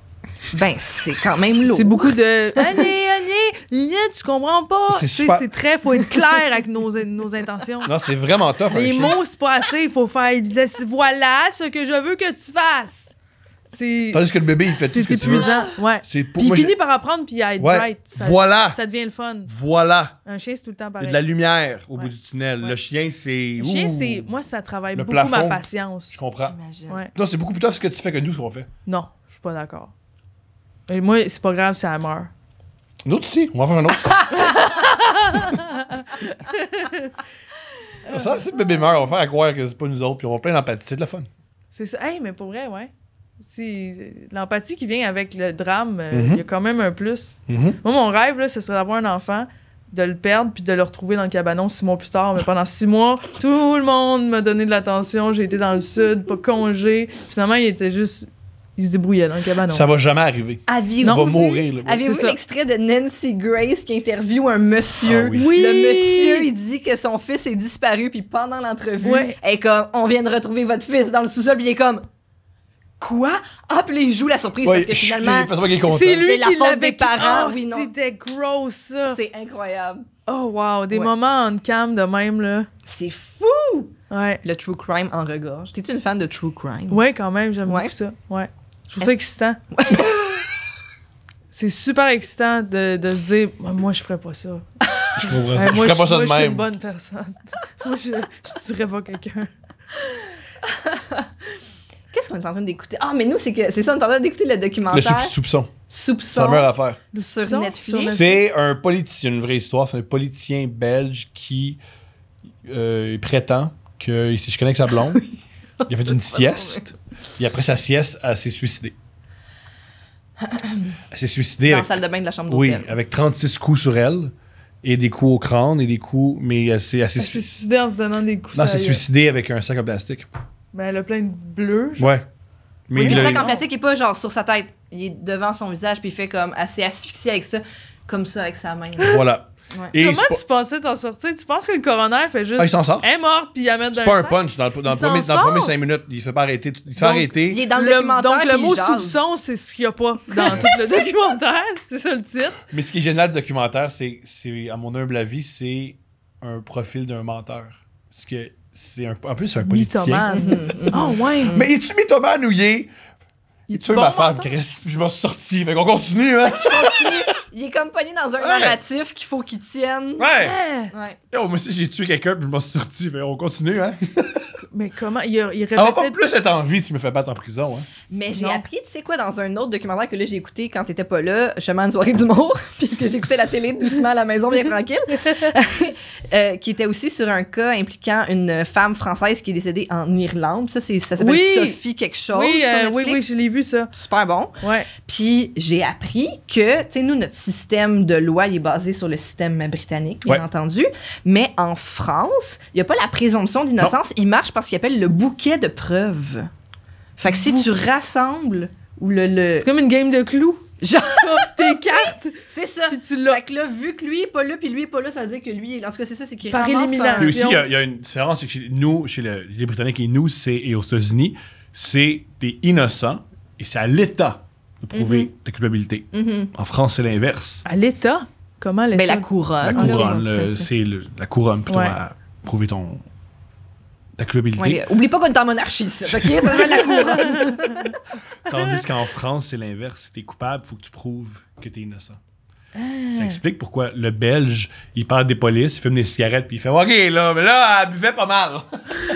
Ben, c'est quand même lourd. C'est beaucoup de. Allez, [laughs] allez, tu comprends pas. C'est super... très. faut être clair avec nos, nos intentions. Non, c'est vraiment tough. Les mots, c'est pas assez. Il faut faire. Voilà ce que je veux que tu fasses. Tandis que le bébé, il fait tout ce que tu C'est épuisant, ouais. il finit par apprendre, puis il être bright. voilà. Ça devient le fun. Voilà. Un chien, c'est tout le temps pareil. Il y a de la lumière au bout du tunnel. Le chien, c'est... Le chien, c'est... Moi, ça travaille beaucoup ma patience. Je comprends. Non, c'est beaucoup plus tard ce que tu fais que nous, ce qu'on fait. Non, je suis pas d'accord. Et moi, c'est pas grave si elle meurt. Nous aussi, on va faire un autre. [laughs] ça, si le bébé meurt, on va faire à croire que c'est pas nous autres, puis on va plein d'empathie. C'est de fun. C'est ça. Hey, mais pour vrai, ouais. L'empathie qui vient avec le drame, euh, mhm. il y a quand même un plus. Mhm. Moi, mon rêve, ce serait d'avoir un enfant, de le perdre, puis de le retrouver dans le cabanon six mois plus tard. Mais pendant six mois, tout le monde m'a donné de l'attention. J'ai été dans le sud, pas congé. Finalement, il était juste il se débrouillait dans le cabanon. Ça va jamais arriver. à va mourir. Avez-vous l'extrait de Nancy Grace qui interviewe un monsieur? Ah oui. Le monsieur, il dit que son fils est disparu, puis pendant l'entrevue, et comme, on vient de retrouver votre fils dans le sous-sol, il est comme, quoi? Hop, là, il joue la surprise parce que finalement, c'est lui la qui faute des parents. C'était gros, ça. C'est incroyable. Oh, wow. Des moments en cam de même, là. C'est fou! Ouais. Le true crime en regorge. T'es-tu une fan de true crime? Oui, quand même. J'aime tout beaucoup ça. Ouais. Je trouve ça excitant. [laughs] c'est super excitant de, se dire, moi, je ferais pas ça. je comprends ça. moi, je, moi, je suis une bonne personne. [laughs] moi, je, je tuerais pas quelqu'un. [laughs] qu'on est en train d'écouter? Ah, mais nous, c'est que c'est ça, on est en train d'écouter le documentaire. Le soupçon. Soupçon. Ça meurt à faire. sur Netflix. C'est un politicien, une vraie histoire, c'est un politicien belge qui euh, prétend que je connais que sa blonde. [laughs] il a fait [laughs] une sieste. Et après sa sieste, elle s'est suicidée. Elle s'est suicidée. Dans la salle de bain de la chambre d'hôtel. Oui, avec 36 coups sur elle et des coups au crâne et des coups. Mais elle s'est. Elle s'est suicidée en se donnant des coups. Non, elle s'est suicidée avec un sac en plastique. Mais ben, elle a plein de bleus. Ouais. Mais le sac en plastique est pas genre sur sa tête. Il est devant son visage, puis il fait comme assez asphyxié avec ça, comme ça avec sa main. Voilà. Et Comment tu pensais t'en sortir? Tu penses que le coroner fait juste. Ah, il s'en sort. Elle est morte, puis il la met dans C'est pas un punch. Dans le, dans le premier, dans minutes, il s'est pas arrêté. Il s'est arrêté. Il est dans le, documentaire. donc, le mot soupçon, c'est ce qu'il n'y a pas dans tout le documentaire. [laughs] C'est ça le titre. Mais ce qui est génial du documentaire, c'est, à mon humble avis, c'est un profil d'un menteur. ce que c'est un, en plus, c'est un politicien. oh, [laughs] ouais. Mm-hmm. Mais est tu mythomane ou il est. Il tue ma femme, Chris. Je m'en suis sorti. Fait qu'on continue, hein. Il est comme pogné dans un narratif qu'il faut qu'il tienne. Ouais. ouais. moi aussi, j'ai tué quelqu'un, puis je m'en suis sorti. Fait qu'on continue, hein. [laughs] Mais comment Il, il répétait... va pas plus cette envie si tu me fais battre en prison, hein. Mais j'ai appris, tu sais quoi, dans un autre documentaire que là, j'ai écouté quand t'étais pas là, Chemin de soirée d'humour, [laughs] puis que j'écoutais la télé doucement à la maison, bien tranquille. Euh, qui était aussi sur un cas impliquant une femme française qui est décédée en Irlande. Ça, ça s'appelle Sophie quelque chose. Euh, oui, oui, oui, je l'ai vu ça. Super bon. Ouais. Puis j'ai appris que, tu sais, nous, notre système de loi, il est basé sur le système britannique, bien entendu. Mais en France, il n'y a pas la présomption d'innocence. Il marche parce qu'il appelle le bouquet de preuves. Fait que si tu rassembles ou le. le... C'est comme une game de clous. Genre, [laughs] tes cartes. C'est ça. là, vu que lui est pas là, puis lui est pas là, ça veut dire que lui, en tout cas, c'est ça, c'est qu'il Par élimination. Mais aussi, il y, a- une différence, c'est que chez nous, chez les Britanniques et nous, c'est, et aux États-Unis, c'est des innocents et c'est à l'État de prouver ta mhm. culpabilité. Mhm. En France, c'est l'inverse. À l'État? Comment l'État? Mais ben, la couronne. La couronne, c'est la couronne plutôt à prouver ton, culpabilité. oublie pas qu'on est en monarchie, ça. OK, ça la couronne. Tandis qu'en France, c'est l'inverse. Si t'es coupable, faut que tu prouves que t'es innocent. Ça explique pourquoi le Belge, il parle des polices, il fume des cigarettes, puis il fait OK, là, mais là, elle buvait pas mal.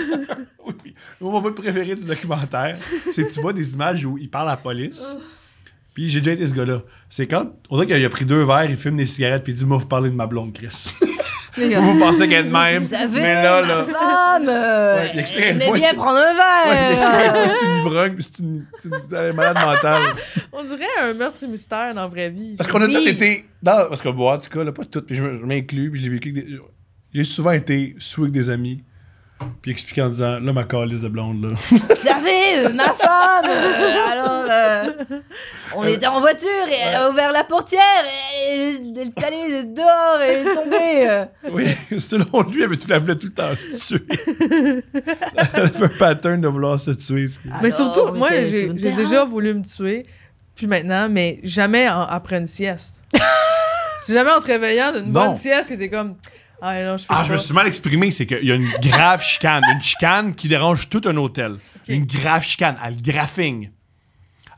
[laughs] oui, mon mot préféré du documentaire, c'est tu vois des images où il parle à la police. Puis j'ai déjà été ce gars-là. C'est quand, on dirait qu'il a pris deux verres, il fume des cigarettes, puis il dit Moi, vous parlez de ma blonde, Chris. [laughs] Vous pensez qu'elle est de même. mais là, ma là. femme, euh, ouais, elle aimait bien prendre un verre. Ouais, c'est une ivrogne, c'est une, malade mentale. On dirait un meurtre mystère dans la vraie vie. Parce qu'on a tous été. Non, parce que moi, en tout cas, là, pas tout. puis je m'inclus, puis j'ai vécu. J'ai souvent été sous avec des amis puis expliquer en disant Là, ma calice de blonde, là. Vous savez, euh, ma femme euh, [laughs] Alors, euh, on était en voiture et elle a ouvert la portière et elle est allée dehors et elle est tombée. Oui, selon lui, elle tu la voulais tout le temps se tuer. elle fait un pattern de vouloir se tuer. mais surtout, ah, moi, j'ai déjà voulu me tuer, puis maintenant, mais jamais après une sieste. [laughs] C'est jamais en te réveillant d'une bonne sieste qui était comme ah, ah, je, me suis mal exprimé, c'est qu'il y a une grave chicane. Une chicane qui dérange tout un hôtel. Une grave chicane. Elle graphing.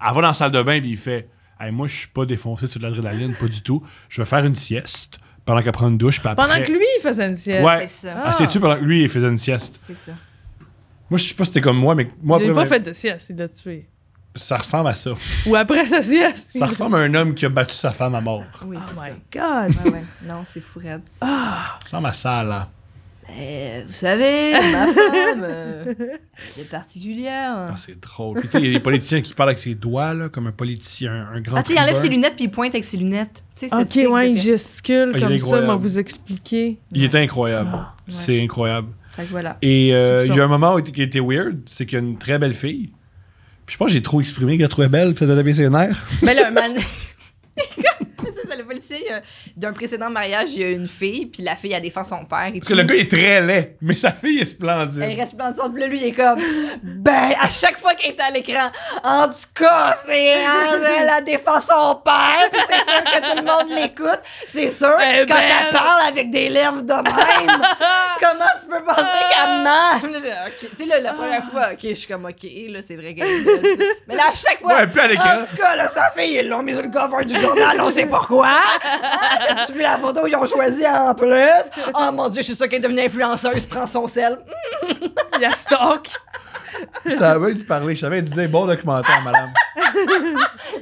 Elle va dans la salle de bain Et il fait hey, Moi, je suis pas défoncé sur de l'adrénaline, pas du tout. Je vais faire une sieste pendant qu'elle prend une douche. Pendant que lui, il faisait une sieste. Ouais. C'est ça. Ah. tu pendant que lui, il faisait une sieste. C'est ça. Moi, je sais pas si c'était comme moi, mais moi, Il n'a pas ben, fait de sieste, il l'a tué ça ressemble à ça. Ou après sa sieste. Ça ressemble à un homme qui a battu sa femme à mort. Oui, oh ah, my God! [laughs] Non, c'est fou, Red ah! Ça ressemble à ça, là. Mais, vous savez, ma [laughs] femme, euh, elle est particulière. Ah, c'est drôle. il y a des politiciens qui parlent avec ses doigts, là, comme un politicien, un grand. Ah, il enlève ses lunettes puis il pointe avec ses lunettes. ok, ouais, il gesticule comme ça, m'a vous expliquer. Il est incroyable. C'est incroyable. voilà. Et euh, il y a un moment qui était weird, c'est qu'il y a une très belle fille je pense que j'ai trop exprimé qu'elle trouvait belle, puis ça donnait ses nerfs. Mais là, man... [laughs] le policier, euh, d'un précédent mariage, il y a une fille, puis la fille, elle défend son père. Parce que le gars est très laid, mais sa fille est splendide. Elle est splendide puis lui, il est comme, ben, à chaque fois qu'elle est à l'écran, en tout cas, c'est hein, elle, elle, défend son père, puis c'est sûr que tout le monde l'écoute. C'est sûr, eh quand ben, elle parle avec des lèvres de même, [laughs] comment tu peux penser qu'elle ah. m'aime Tu sais, la première ah. fois, ok, je suis comme, ok, là, c'est vrai qu'elle Mais là, à chaque fois, ouais, en tout cas, là, sa fille, ils l'ont mis sur le cover du journal, on sait pourquoi. « Ah, As-tu vu la photo ils ont choisi en plus? Oh mon Dieu, je suis sûre qu'elle est devenue influenceuse, prends son sel. [laughs] la stock. Je t'avais dit parler. je savais, dire bon documentaire, madame. [laughs]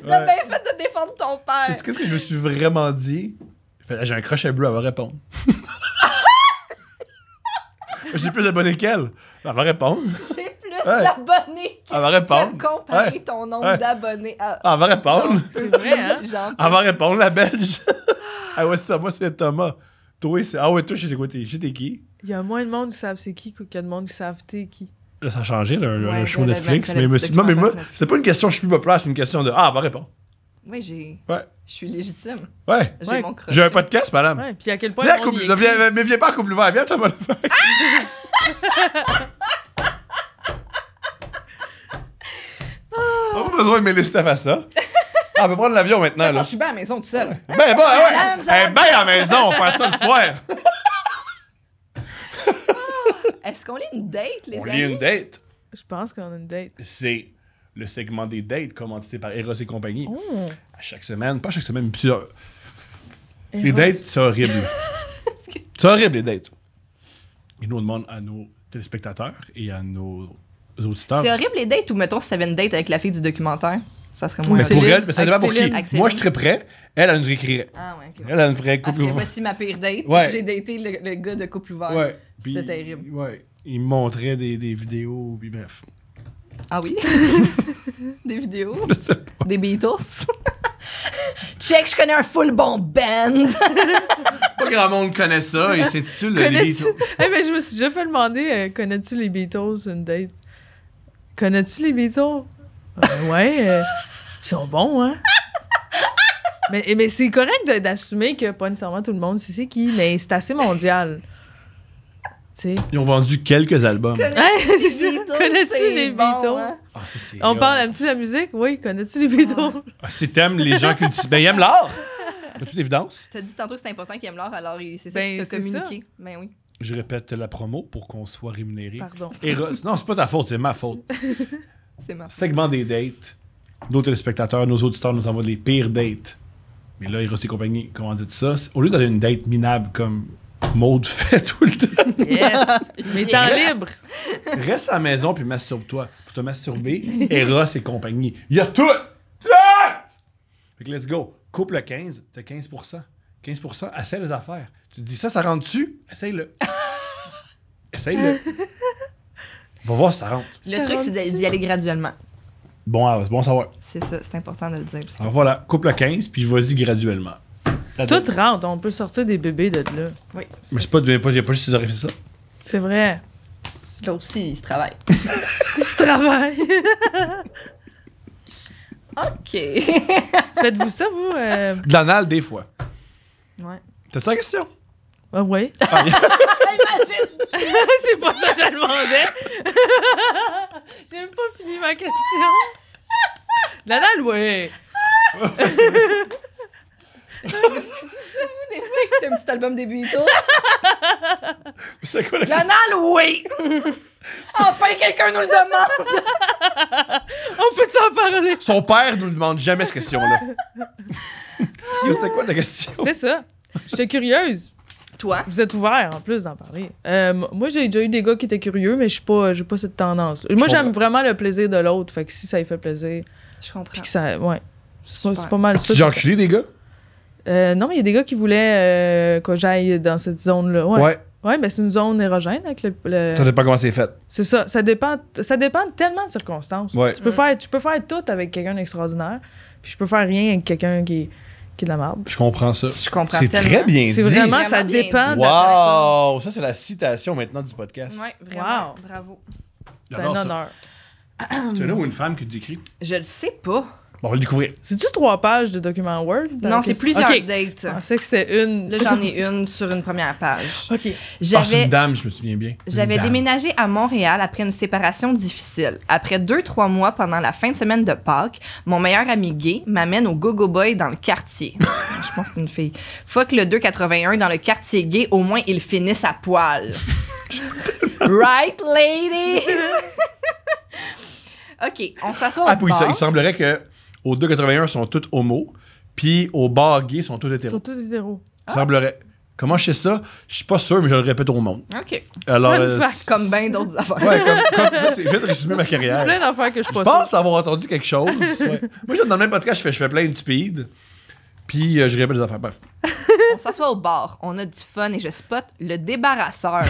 T'as bien fait de défendre ton père. Sais-tu qu'est-ce que je me suis vraiment dit? J'ai un crochet bleu, [laughs] elle va répondre. J'ai plus abonné qu'elle. Elle va répondre ouais. [laughs] l'abonné qui va comparer ouais. ton nombre d'abonnés à. Ah. Ah, elle va répondre. C'est vrai, hein? [laughs] Elle va répondre, la Belge. [laughs] ah ouais, ça, moi, c'est Thomas. Toi, c'est. Ah ouais, toi, je sais quoi, t'es qui? Il y a moins de monde qui savent c'est qui que de monde qui savent t'es qui. Là, ça a changé, le, le, show Netflix. Mais, mais, moi, mais moi, c'est pas une question je suis plus populaire, c'est une question de. Ah, elle va répondre. Oui, j'ai. Ouais. Je suis légitime. Ouais. J'ai mon crochet. J'ai un podcast, madame. Ouais, puis à quel point. Viens, mais viens pas à le Ouvert, viens, Thomas Ah! pas besoin de mêler Steph à ça. Ah, on peut prendre l'avion maintenant. là. Je suis bien à la maison tout seul. Ben, ben, ouais. Ben à la maison, on faire ça le soir. Ah, est-ce qu'on lit une date, les amis? On lit une date. Je pense qu'on a une date. C'est le segment des dates commandité par Eros et compagnie. Oh. À chaque semaine, pas chaque semaine, mais plusieurs. Les dates, c'est horrible. [laughs] c'est horrible, les dates. Et nous, on demande à nos téléspectateurs et à nos c'est horrible les dates ou mettons si t'avais une date avec la fille du documentaire. Ça serait moins. Mais pour elle, mais ça dépend pour qui. Moi, je serais prêt. Elle, elle nous écrirait. Ah ouais, Elle, a une vraie couple ouverte. Voici ma pire date. J'ai daté le, gars de couple ouvert. C'était terrible. Ouais. Il me montrait des, vidéos, puis bref. Ah oui? [laughs] des vidéos? Des Beatles? [laughs] Check, je connais un full bon band. [laughs] pas grand monde connaît ça et c'est-tu le Beatles? mais eh ben, je me suis déjà fait demander euh, connais-tu les Beatles une date Connais-tu les Beatles? Euh, ouais, euh, ils sont bons, hein? mais, mais c'est correct d'assumer que pas nécessairement tout le monde sait qui, mais c'est assez mondial. sais. Ils ont vendu quelques albums. Connais-tu les Beatles? On parle, aimes-tu la musique? Oui, connais-tu les Beatles? Ah, ah si t'aimes les gens qui Ben, ils aiment l'art! De toute évidence. T'as dit tantôt que c'est important qu'ils aiment l'art, alors c'est ça ben, que tu t'a communiqué. Ben oui je répète la promo pour qu'on soit rémunéré. Pardon. Non, c'est pas ta faute, c'est ma faute. [laughs] c'est ma faute. Segment des dates. Nos téléspectateurs, nos auditeurs nous envoient les pires dates. Mais là, Eros et compagnie, comment dit ça? Au lieu d'avoir une date minable comme Maude [laughs] fait tout le temps. Yes! Mais temps libre! Reste à la maison puis masturbe-toi. Pour te masturber, Eros et compagnie. Il y a tout! Tout! Fait que let's go. Coupe le 15, t'as 15%. 15 essaie les affaires. Tu te dis ça, ça rentre tu essaye-le. [laughs] essaye-le. Va voir si ça rentre. Le truc, c'est d'y aller graduellement. Bon, ah, c'est bon à savoir. C'est ça, c'est important de le dire. Alors voilà, coupe à 15, puis vas-y graduellement. Tout rentre, on peut sortir des bébés de là. Oui. Mais c'est pas, il n'y a pas juste ces orifices-là. C'est vrai. Là aussi, il se travaille. [laughs] il se travaille. [laughs] OK. Faites-vous ça, vous? Euh? De l'anal, des fois. Ouais. T'as-tu la question? Ah oui. [laughs] C'est pas ça que je demandais. [laughs] J'ai même pas fini ma question. L'anal oui C'est vous [laughs] des fois un petit album des quoi la L'anal, oui! enfin, quelqu'un nous le demande! On peut s'en parler! Son père nous demande jamais cette question-là. [laughs] C'était quoi ta question? C'était ça. J'étais curieuse. Toi? Vous êtes ouvert en plus d'en parler. Euh, moi, j'ai déjà eu des gars qui étaient curieux, mais je pas, j'ai pas cette tendance. Moi, j'aime vraiment le plaisir de l'autre. Fait que si ça lui fait plaisir. Je comprends. Que ça, ouais. C'est pas, mal ça. J'ai enculé des gars? Euh, non, mais il y a des gars qui voulaient euh, que j'aille dans cette zone-là. Ouais. ouais. mais c'est une zone érogène avec le. le... Ça dépend comment c'est fait. C'est ça. Ça dépend, ça dépend tellement de circonstances. Tu, peux mm. faire, tu peux faire tout avec quelqu'un d'extraordinaire, puis je peux faire rien avec quelqu'un qui qui est de la merde. Je comprends ça. Je comprends C'est très bien dit. C'est vraiment, ça dépend de la personne. Wow! Ça, c'est la citation maintenant du podcast. Ouais, vraiment. Wow. Bravo. C'est un honneur. Tu es là ou une femme qui te décrit? Je le sais pas. Bon, on va le découvrir. C'est-tu trois pages de document Word? Non, c'est plusieurs dates. Je pensais que c'était une. Là, j'en ai une sur une première page. OK. Ah, J'avais. dame, je me souviens bien. J'avais déménagé à Montréal après une séparation difficile. Après deux, trois mois pendant la fin de semaine de Pâques, mon meilleur ami gay m'amène au go -Go Boy dans le quartier. [laughs] je pense que c'est une fille. que le 281 dans le quartier gay, au moins il finisse à poil. [laughs] right, ladies? [laughs] OK, on s'assoit au ah, puis il semblerait que aux 2,81 sont toutes homo. Puis aux bar gays sont toutes hétéros. Sont tous hétéros. Semblerait. Comment je sais ça? Je suis pas sûr, mais je le répète au monde. OK. Alors, euh, comme bien d'autres affaires. Ouais, comme, ça, je vais de résumer ma [laughs] carrière. plein d'affaires que je pense. Je pense avoir entendu quelque chose. [laughs] Ouais. Moi, dans le même podcast, je fais, je fais plein de speed. Puis euh, je répète des affaires. Bref. [laughs] On s'assoit au bar, on a du fun et je spot le débarrasseur.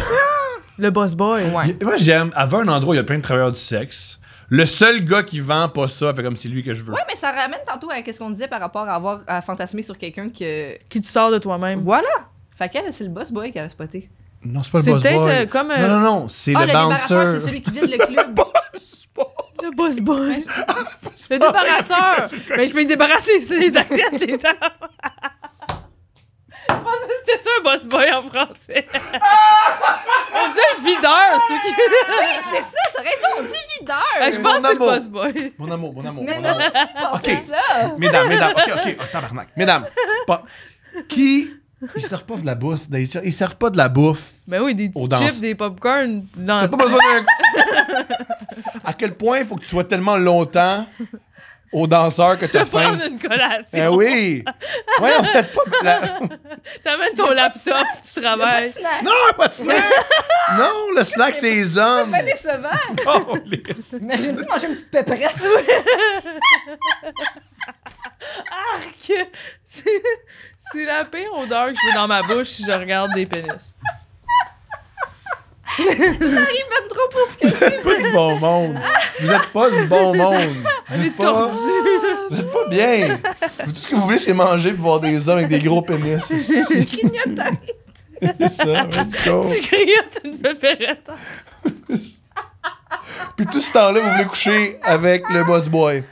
le boss boy. Ouais. moi, j'aime. Avant un endroit, il y a plein de travailleurs du sexe le seul gars qui vend pas ça fait comme c'est lui que je veux. Ouais, mais ça ramène tantôt à ce qu'on disait par rapport à avoir à fantasmer sur quelqu'un que. Qui te sort de toi-même. Voilà! Fait qu'elle, c'est le boss boy qui a spoté. Non, c'est pas le boss boy. C'est peut-être comme. Euh, non, non, non, c'est ah, le, le c'est celui qui vide le [laughs] club. le boss boy! Le boss boy! le débarrasseur! mais je peux me débarrasser les assiettes, les dents! Je pensais que c'était ça un boss boy en français. [laughs] on dit un videur, ceux qui. oui, c'est ça, t'as raison, on dit ben, je pense que c'est le boy. Mon amour, mon amour. mon amour. ça. Mesdames, mesdames, ok, ok, ah, Mesdames, qui. Ils servent pas de la bouffe. Ils Ils servent pas de la bouffe. Mais ben oui, des chips, des popcorn. T'as pas besoin d'un. [laughs] à quel point il faut que tu sois tellement longtemps aux danseurs que tu as faim. une collation. Eh oui. ouais, on fait pas. La... [laughs] T'amènes ton laptop, tu travailles. Non, pas de snack. [laughs] non, le snack, c'est les hommes. C'est pas décevant. [laughs] Oh, Imagine-tu manger une petite pépérette. Arc! C'est la pire odeur que je veux dans ma bouche si je regarde des pénis. T'arrives même trop pour ce que êtes pas du bon monde. Vous êtes pas du bon monde. [laughs] Vous êtes pas, vous êtes pas bien. Tout ce que vous voulez, c'est manger pour voir des hommes avec des gros pénis. [laughs] C'est grignotant. C'est ça, let's go. [laughs] Tu grignotes une pépérette. Puis tout ce temps-là, vous voulez coucher avec le boss boy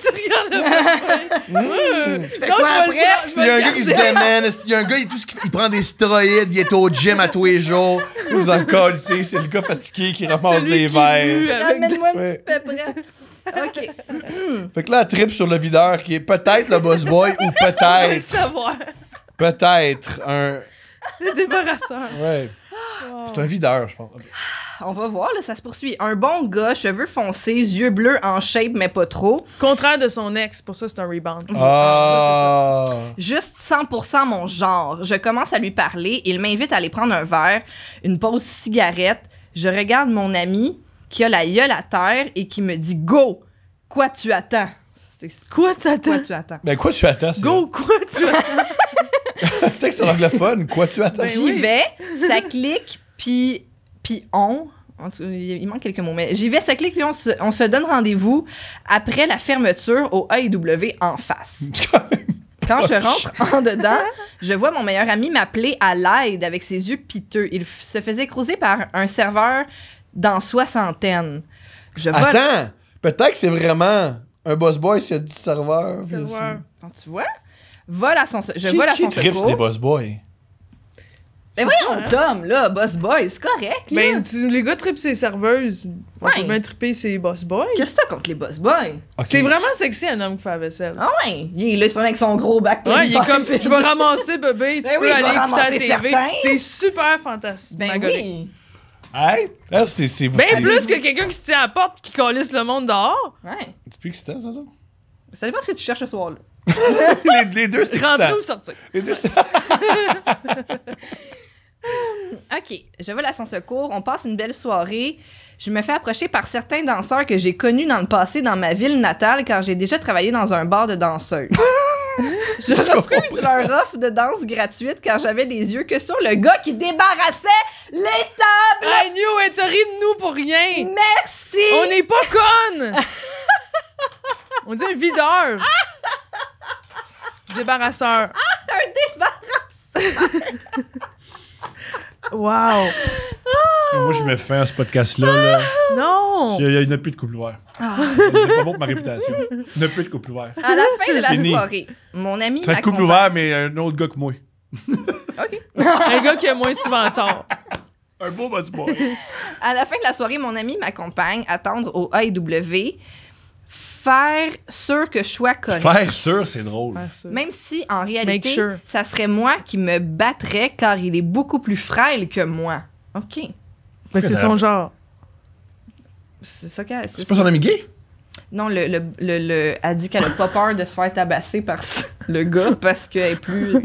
tu regardes. [laughs] Hmm. Tu fais quoi après? Il y a un gars qui se démène. Il y a un gars, il prend des stéroïdes, il est au gym à tous les jours. Il nous en ici c'est le gars fatigué qui ramasse des verres. amène moi une petite OK. [laughs] Fait que là, trip sur le videur qui est peut-être le boss boy ou [laughs] peut-être. Peut-être un. Le débarrasseur. Ouais. Ah. C'est un videur, je pense on va voir, là, ça se poursuit. Un bon gars, cheveux foncés, yeux bleus en shape, mais pas trop. Contraire de son ex, pour ça, c'est un rebound. Ah. Ça, ça. Juste 100% mon genre. Je commence à lui parler, il m'invite à aller prendre un verre, une pause cigarette. Je regarde mon ami qui a la gueule à terre et qui me dit Go, quoi tu attends Quoi tu attends Quoi tu attends Ben quoi tu attends Go, quoi tu attends [laughs] Texte en anglophone, quoi tu attends J'y ben vais, ça clique, puis puis on, il manque quelques mots, mais j'y vais ça clique, puis on se, donne rendez-vous après la fermeture au AEW en face. [laughs] Quand je rentre en dedans, [laughs] je vois mon meilleur ami m'appeler à l'aide avec ses yeux piteux. Il se faisait croiser par un serveur dans soixantaine. Attends, peut-être que c'est vraiment un boss boy s'il y a du serveur. tu vois, je vois la à qui des boss boys? Mais ben voyons, Tom, là, Boss Boy, c'est correct. Là. Ben, les gars trippent ses serveuses. On Ouais. peut bien triper ses boss boys. Qu'est-ce que t'as contre les Boss Boys? C'est vraiment sexy un homme qui fait la vaisselle. Ah ouais, il est là, il se prend avec son gros bac. Ouais, il est comme je vais ramasser bébé, tu [laughs] Ben peux aller écouter la C'est super fantastique. Ben oui. Hey! c'est, c'est, Ben plus que quelqu'un qui se tient à la porte qui colisse le monde dehors. Ouais. C'est que c'était ça, là? Ça dépend ce que tu cherches ce soir-là. [laughs] les, deux, c'est excitant. Rentrer ou sortir. Les deux, [laughs] Hmm, OK, je vais à son secours. On passe une belle soirée. Je me fais approcher par certains danseurs que j'ai connus dans le passé dans ma ville natale car j'ai déjà travaillé dans un bar de danseurs [laughs] je refuse un offre de danse gratuite car j'avais les yeux que sur le gars qui débarrassait les tables. I knew it, de nous pour rien. Merci. On n'est pas connes. [laughs] On dit un videur. [laughs] débarrasseur. Ah, un débarrasseur. Wow! Moi, je me fais à ce podcast-là. Non! Il n'y a, plus de couple ouvert. C'est ah. pas bon pour ma réputation. Il n'y a plus de couple ouvert. À la fin de la soirée, mon ami. Tu couple ouvert, mais un autre gars que moi. OK. un gars qui a moins souvent tort. Un beau boss boy. À la fin de la soirée, mon ami m'accompagne à attendre au AEW faire sûr que je sois Faire sûr, c'est drôle. Même si, en réalité, ça serait moi qui me battrais car il est beaucoup plus frêle que moi. OK. Mais c'est son genre. C'est ça qu'elle. C'est pas son ami gay? Non, le, le, le, dit qu'elle a pas peur de se faire tabasser par ça le gars parce qu'elle est plus,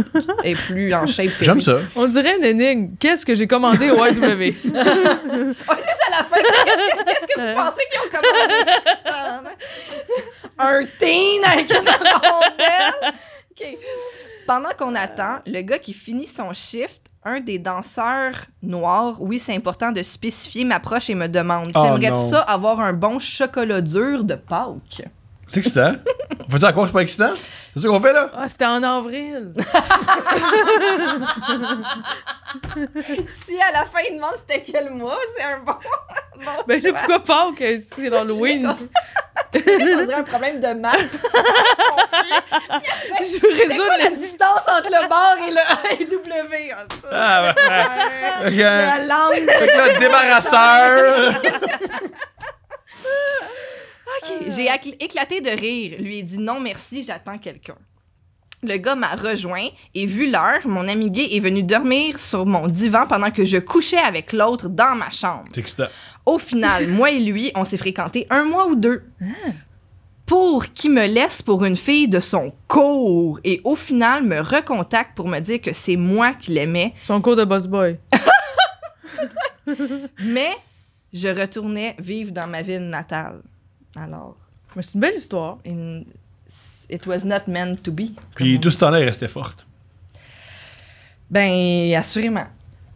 est plus en shape. J'aime ça. On dirait une énigme. Qu'est-ce que j'ai commandé au YW? [laughs] c'est ça la fin. Qu'est-ce que, ce que vous pensez qu'ils ont commandé? [laughs] Un teen avec une rondelle? Pendant qu'on attend, le gars qui finit son shift, un des danseurs noirs, oui, c'est important de spécifier, m'approche et me demande. Tu ah, J'aimerais tu ça avoir un bon chocolat dur de Pâques. C'est excitant. Faut dire à quoi suis pas excitant? C'est ce qu'on fait là? Ah, c'était en avril. si à la fin, il demande c'était quel mois, c'est un bon. Mais [laughs] ben, là, pourquoi pas que c'est l'Halloween? on dirait un problème de masse. je résume la distance entre le bar et le w. Ah, ouais. Ah, okay. La langue. Fait que le débarrasseur. [laughs] Euh. J'ai éclaté de rire. Lui ai dit non, merci, j'attends quelqu'un. Le gars m'a rejoint et vu l'heure, mon ami gay est venu dormir sur mon divan pendant que je couchais avec l'autre dans ma chambre. Au final, [laughs] moi et lui, on s'est fréquenté un mois ou deux. Ah. Pour qu'il me laisse pour une fille de son cours et au final me recontacte pour me dire que c'est moi qui l'aimais. Son cours de boss boy. [laughs] Mais je retournais vivre dans ma ville natale. Alors, c'est une belle histoire. It was not meant to be. Puis tout ce temps-là, elle restait forte. Ben, assurément.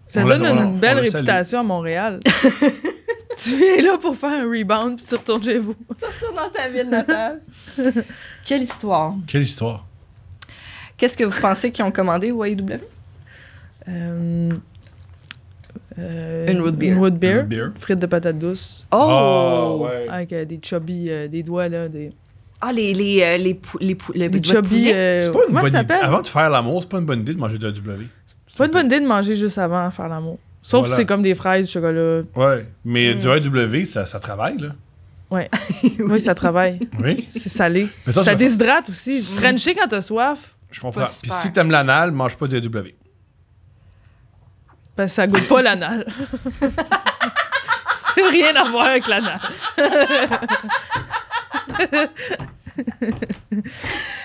Ça donne une, belle réputation à Montréal. [laughs] tu es là pour faire un rebound, puis tu retournes chez vous. tu retournes dans ta ville natale. [laughs] Quelle histoire. Quelle histoire. Qu'est-ce que vous pensez qu'ils ont commandé au YW? Euh, une root beer. Frites de patates douces. Oh! Ah, ouais. Avec euh, des chubby, euh, des doigts, là. Des... Ah, les, les, les, les, les, chubby. c'est pas une bonne idée. Avant de faire l'amour, c'est pas une bonne idée de manger de la W. C'est pas une bonne idée de manger juste avant de faire l'amour. Sauf si c'est comme des fraises, du chocolat. Ouais, mais mm. du W ça, ça travaille, là. Ouais. [laughs] oui, ça travaille. Oui. C'est salé. ça, déshydrate aussi. Mm. Frencher quand t'as soif. Je comprends. Puis si t'aimes l'anal, mange pas de W. Parce ça goûte pas l'anal. [laughs] C'est rien à voir avec l'anal.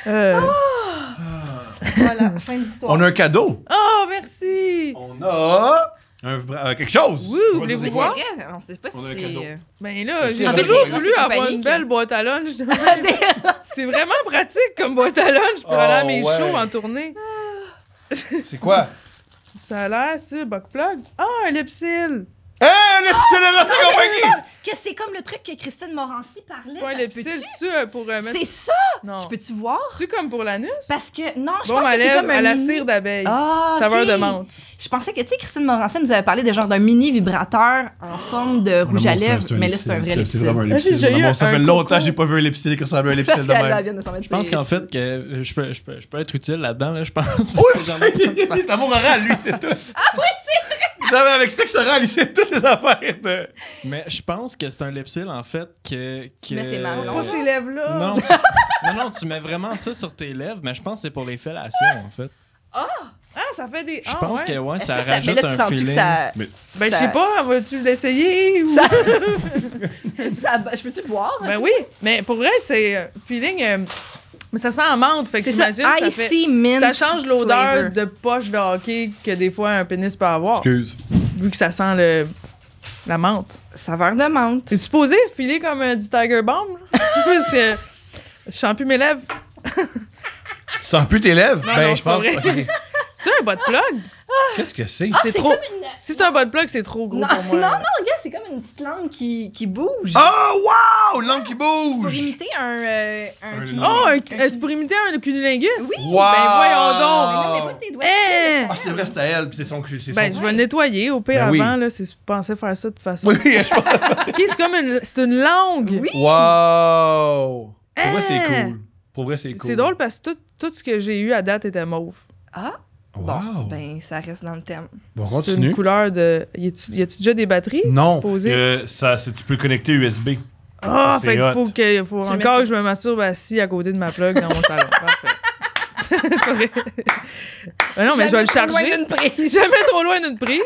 Euh. Ah! voilà, fin de l'histoire. On a un cadeau. Oh, merci. On a. Euh, quelque chose! Oui, voulez-vous voir? Vrai, on sait pas si c'est... Euh, ben là, j'ai toujours voulu avoir une belle boîte à lunch. [laughs] Ah, [laughs] c'est vraiment pratique comme boîte à lunch pour oh, aller à mes shows en tournée. C'est quoi? Ça a l'air, c'est Buckplug. Ah, un lipsil! Hein, le compagnie! Que c'est comme le truc que Christine Morancy parlait. Euh, c'est ça pour C'est ça! Tu peux-tu voir? C'est comme pour l'anus? Parce que, non, je pense que c'est comme un. à la cire d'abeille. Ah, saveur okay. de menthe. Je pensais que, tu sais, Christine Morancy nous avait parlé de genre d'un mini vibrateur en forme de ah, rouge à lèvres, mais là, c'est un vrai lipstick. C'est vraiment un Ça fait longtemps que j'ai pas vu un lipstick comme ça, un lipstick de Je pense qu'en fait, que je peux, je, peux, être utile là-dedans, je pense. Oui! T'as mon oral, lui, c'est tout. Ah oui, c'est vrai! J'avais avec sexe oral, c'est tout. [laughs] Mais je pense que c'est un lipsil en fait, que. que... Mais c'est marrant. Pas ces lèvres-là. Non, tu... non, tu mets vraiment ça sur tes lèvres, mais je pense que c'est pour les fellations, en fait. Ah! Ah, ça fait des. Je ah, pense que ouais, ça rajoute Mais un feeling. Ben, je sais pas, hein, vas-tu l'essayer ou. Ça... [laughs] ça... Je peux-tu le voir? Ben oui, mais pour vrai, c'est euh, feeling. Euh, mais ça sent amande, fait que j'imagine ça, ça change l'odeur de poche de hockey que des fois un pénis peut avoir. Excuse vu que ça sent le, la menthe. Saveur de menthe. T'es supposé filer comme euh, du Tiger Bomb? [laughs] Parce que je sens plus mes lèvres. Tu sens plus tes lèvres? ben, je pense. C'est un bot plug? Qu'est-ce que c'est? Ah, c'est trop... Si c'est un bot plug, c'est trop gros non, pour moi. Non, non, regarde, c'est comme une petite langue qui, qui bouge. Oh, wow! Langue qui bouge! Ah, c'est pour imiter un... Euh, un, oh, c'est pour imiter un cunilingus? Oui! Wow. Ben voyons donc! Mais tes doigts. Eh! Ah, c'est vrai, c'est à elle, puis c'est son cul. Ben, je vais nettoyer, au pire, ben avant, là, si je pensais faire ça de toute façon. Oui, je pense. [laughs] c'est comme une... C'est une langue! Oui! Wow! Pour vrai, c'est eh! cool. Pour vrai, c'est cool. C'est drôle parce que tout, tout ce que j'ai eu à date était mauve. Ah! Bon, ben, ça reste dans le thème. Bon, c'est une couleur de. Y a-tu déjà des batteries? Non. Euh, ça, tu peux connecter USB. Ah, fait qu'il faut que. Faut encore que je me masturbe assis à côté de ma plug dans mon salon. [laughs] Parfait. ben [laughs] non, mais je vais le charger. Loin prise. [laughs] Jamais trop loin d'une prise.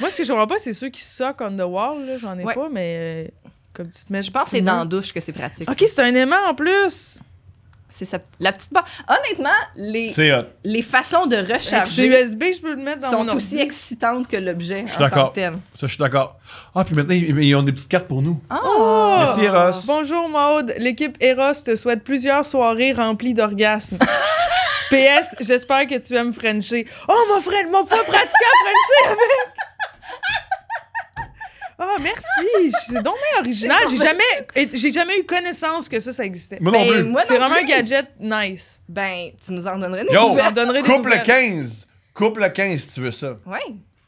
Moi, ce que je vois pas, c'est ceux qui soquent on the wall. J'en ai pas, mais. Euh, comme tu te mets je pense que c'est dans la douche que c'est pratique. OK, c'est un aimant en plus. C'est la petite barre. Honnêtement, les, les façons de recharger. USB, je peux le mettre dans Sont aussi excitantes que l'objet. Je suis d'accord. Ça, je suis d'accord. Ah, puis maintenant, ils, ont des petites cartes pour nous. Ah! Oh! Merci, Eros. Bonjour, Maude. L'équipe Eros te souhaite plusieurs soirées remplies d'orgasmes. PS, [laughs] j'espère que tu aimes Frencher. Oh, mon frère, mon pas pratiqué à Frencher avec. Ah, oh, merci! C'est donc bien original. J'ai jamais, j'ai jamais eu connaissance que ça, ça existait. Moi non ben, plus. C'est vraiment un gadget nice. Ben, tu nous en donnerais des nouvelles. Yo des couple 15! Couple 15, si tu veux ça. Oui.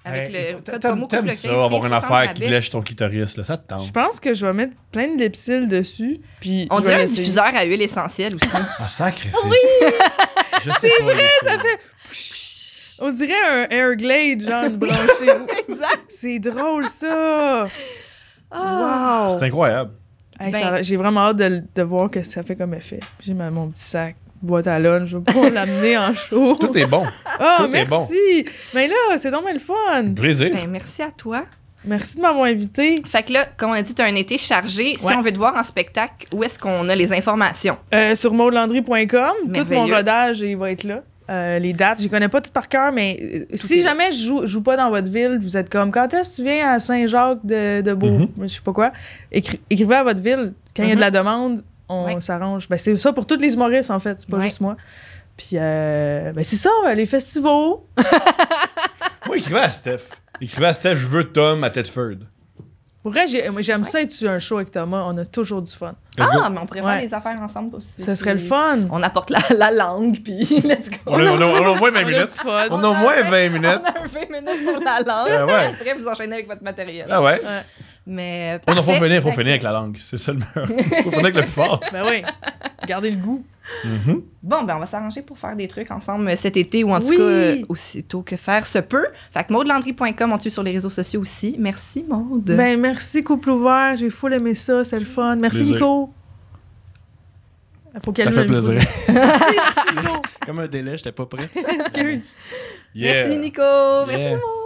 Avec le promo couple 15, ça, avoir une affaire qui lèche ton clitoris, là, ça te tente. Je pense que je vais mettre plein de lipsil dessus. Puis On dirait un diffuseur à huile essentielle aussi. ah, sacré. Oui! C'est vrai, ça fait... On dirait un Airglade, genre, une [laughs] exact. C'est drôle, ça. Ah. C'est incroyable. Ben. J'ai vraiment hâte de, voir voir que ça fait comme effet. J'ai mon petit sac boîte à lunch, je vais [laughs] l'amener en show. Tout est bon. Ah, oh, merci. Mais là, c'est donc le fun. Ben, merci à toi. Merci de m'avoir invité. Fait que là, comme on a dit, tu un été chargé. Si on veut te voir en spectacle, où est-ce qu'on a les informations? Euh, sur maudlandry.com. Tout mon rodage, il va être là. Euh, les dates. Je les connais pas toutes par cœur, mais euh, si jamais je joue, joue pas dans votre ville, vous êtes comme quand est-ce que tu viens à Saint-Jacques de, de Beau, mhm. je sais pas quoi. écrivez à votre ville. Quand il y a de mhm. la demande, on s'arrange. Ben, c'est ça pour toutes les humoristes, en fait. C'est pas juste moi. Puis, euh, ben, c'est ça, les festivals. [laughs] moi, écrivez à Steph. Écrivez à Steph, je veux Tom à Tedford. Pour vrai, j'aime ça être sur un show avec Thomas. On a toujours du fun. Ah, mais on pourrait faire les affaires ensemble aussi. Ce serait le fun. On apporte la, langue, puis [laughs] let's go. On a, au moins 20 minutes. On a au moins 20 minutes. On a 20 minutes sur la langue. Ah Après, vous enchaînez avec votre matériel. Ah ouais. Mais. Il euh, oh, faut finir, faut finir avec la langue. C'est ça le faut finir avec le plus fort. Ben oui. Gardez le goût. Mm-hmm. Bon, ben on va s'arranger pour faire des trucs ensemble euh, cet été ou en tout cas euh, aussitôt que faire se peut. Fait que maudelandry.com, on tue sur les réseaux sociaux aussi. Merci Maude. Ben merci Couple Ouvert, j'ai full aimé ça, c'est le fun. Merci Nico. Faut qu'elle ça fait plaisir. merci, merci Nico. Comme un délai, j'étais pas prêt. [laughs] Excuse. Merci Nico, merci Maude.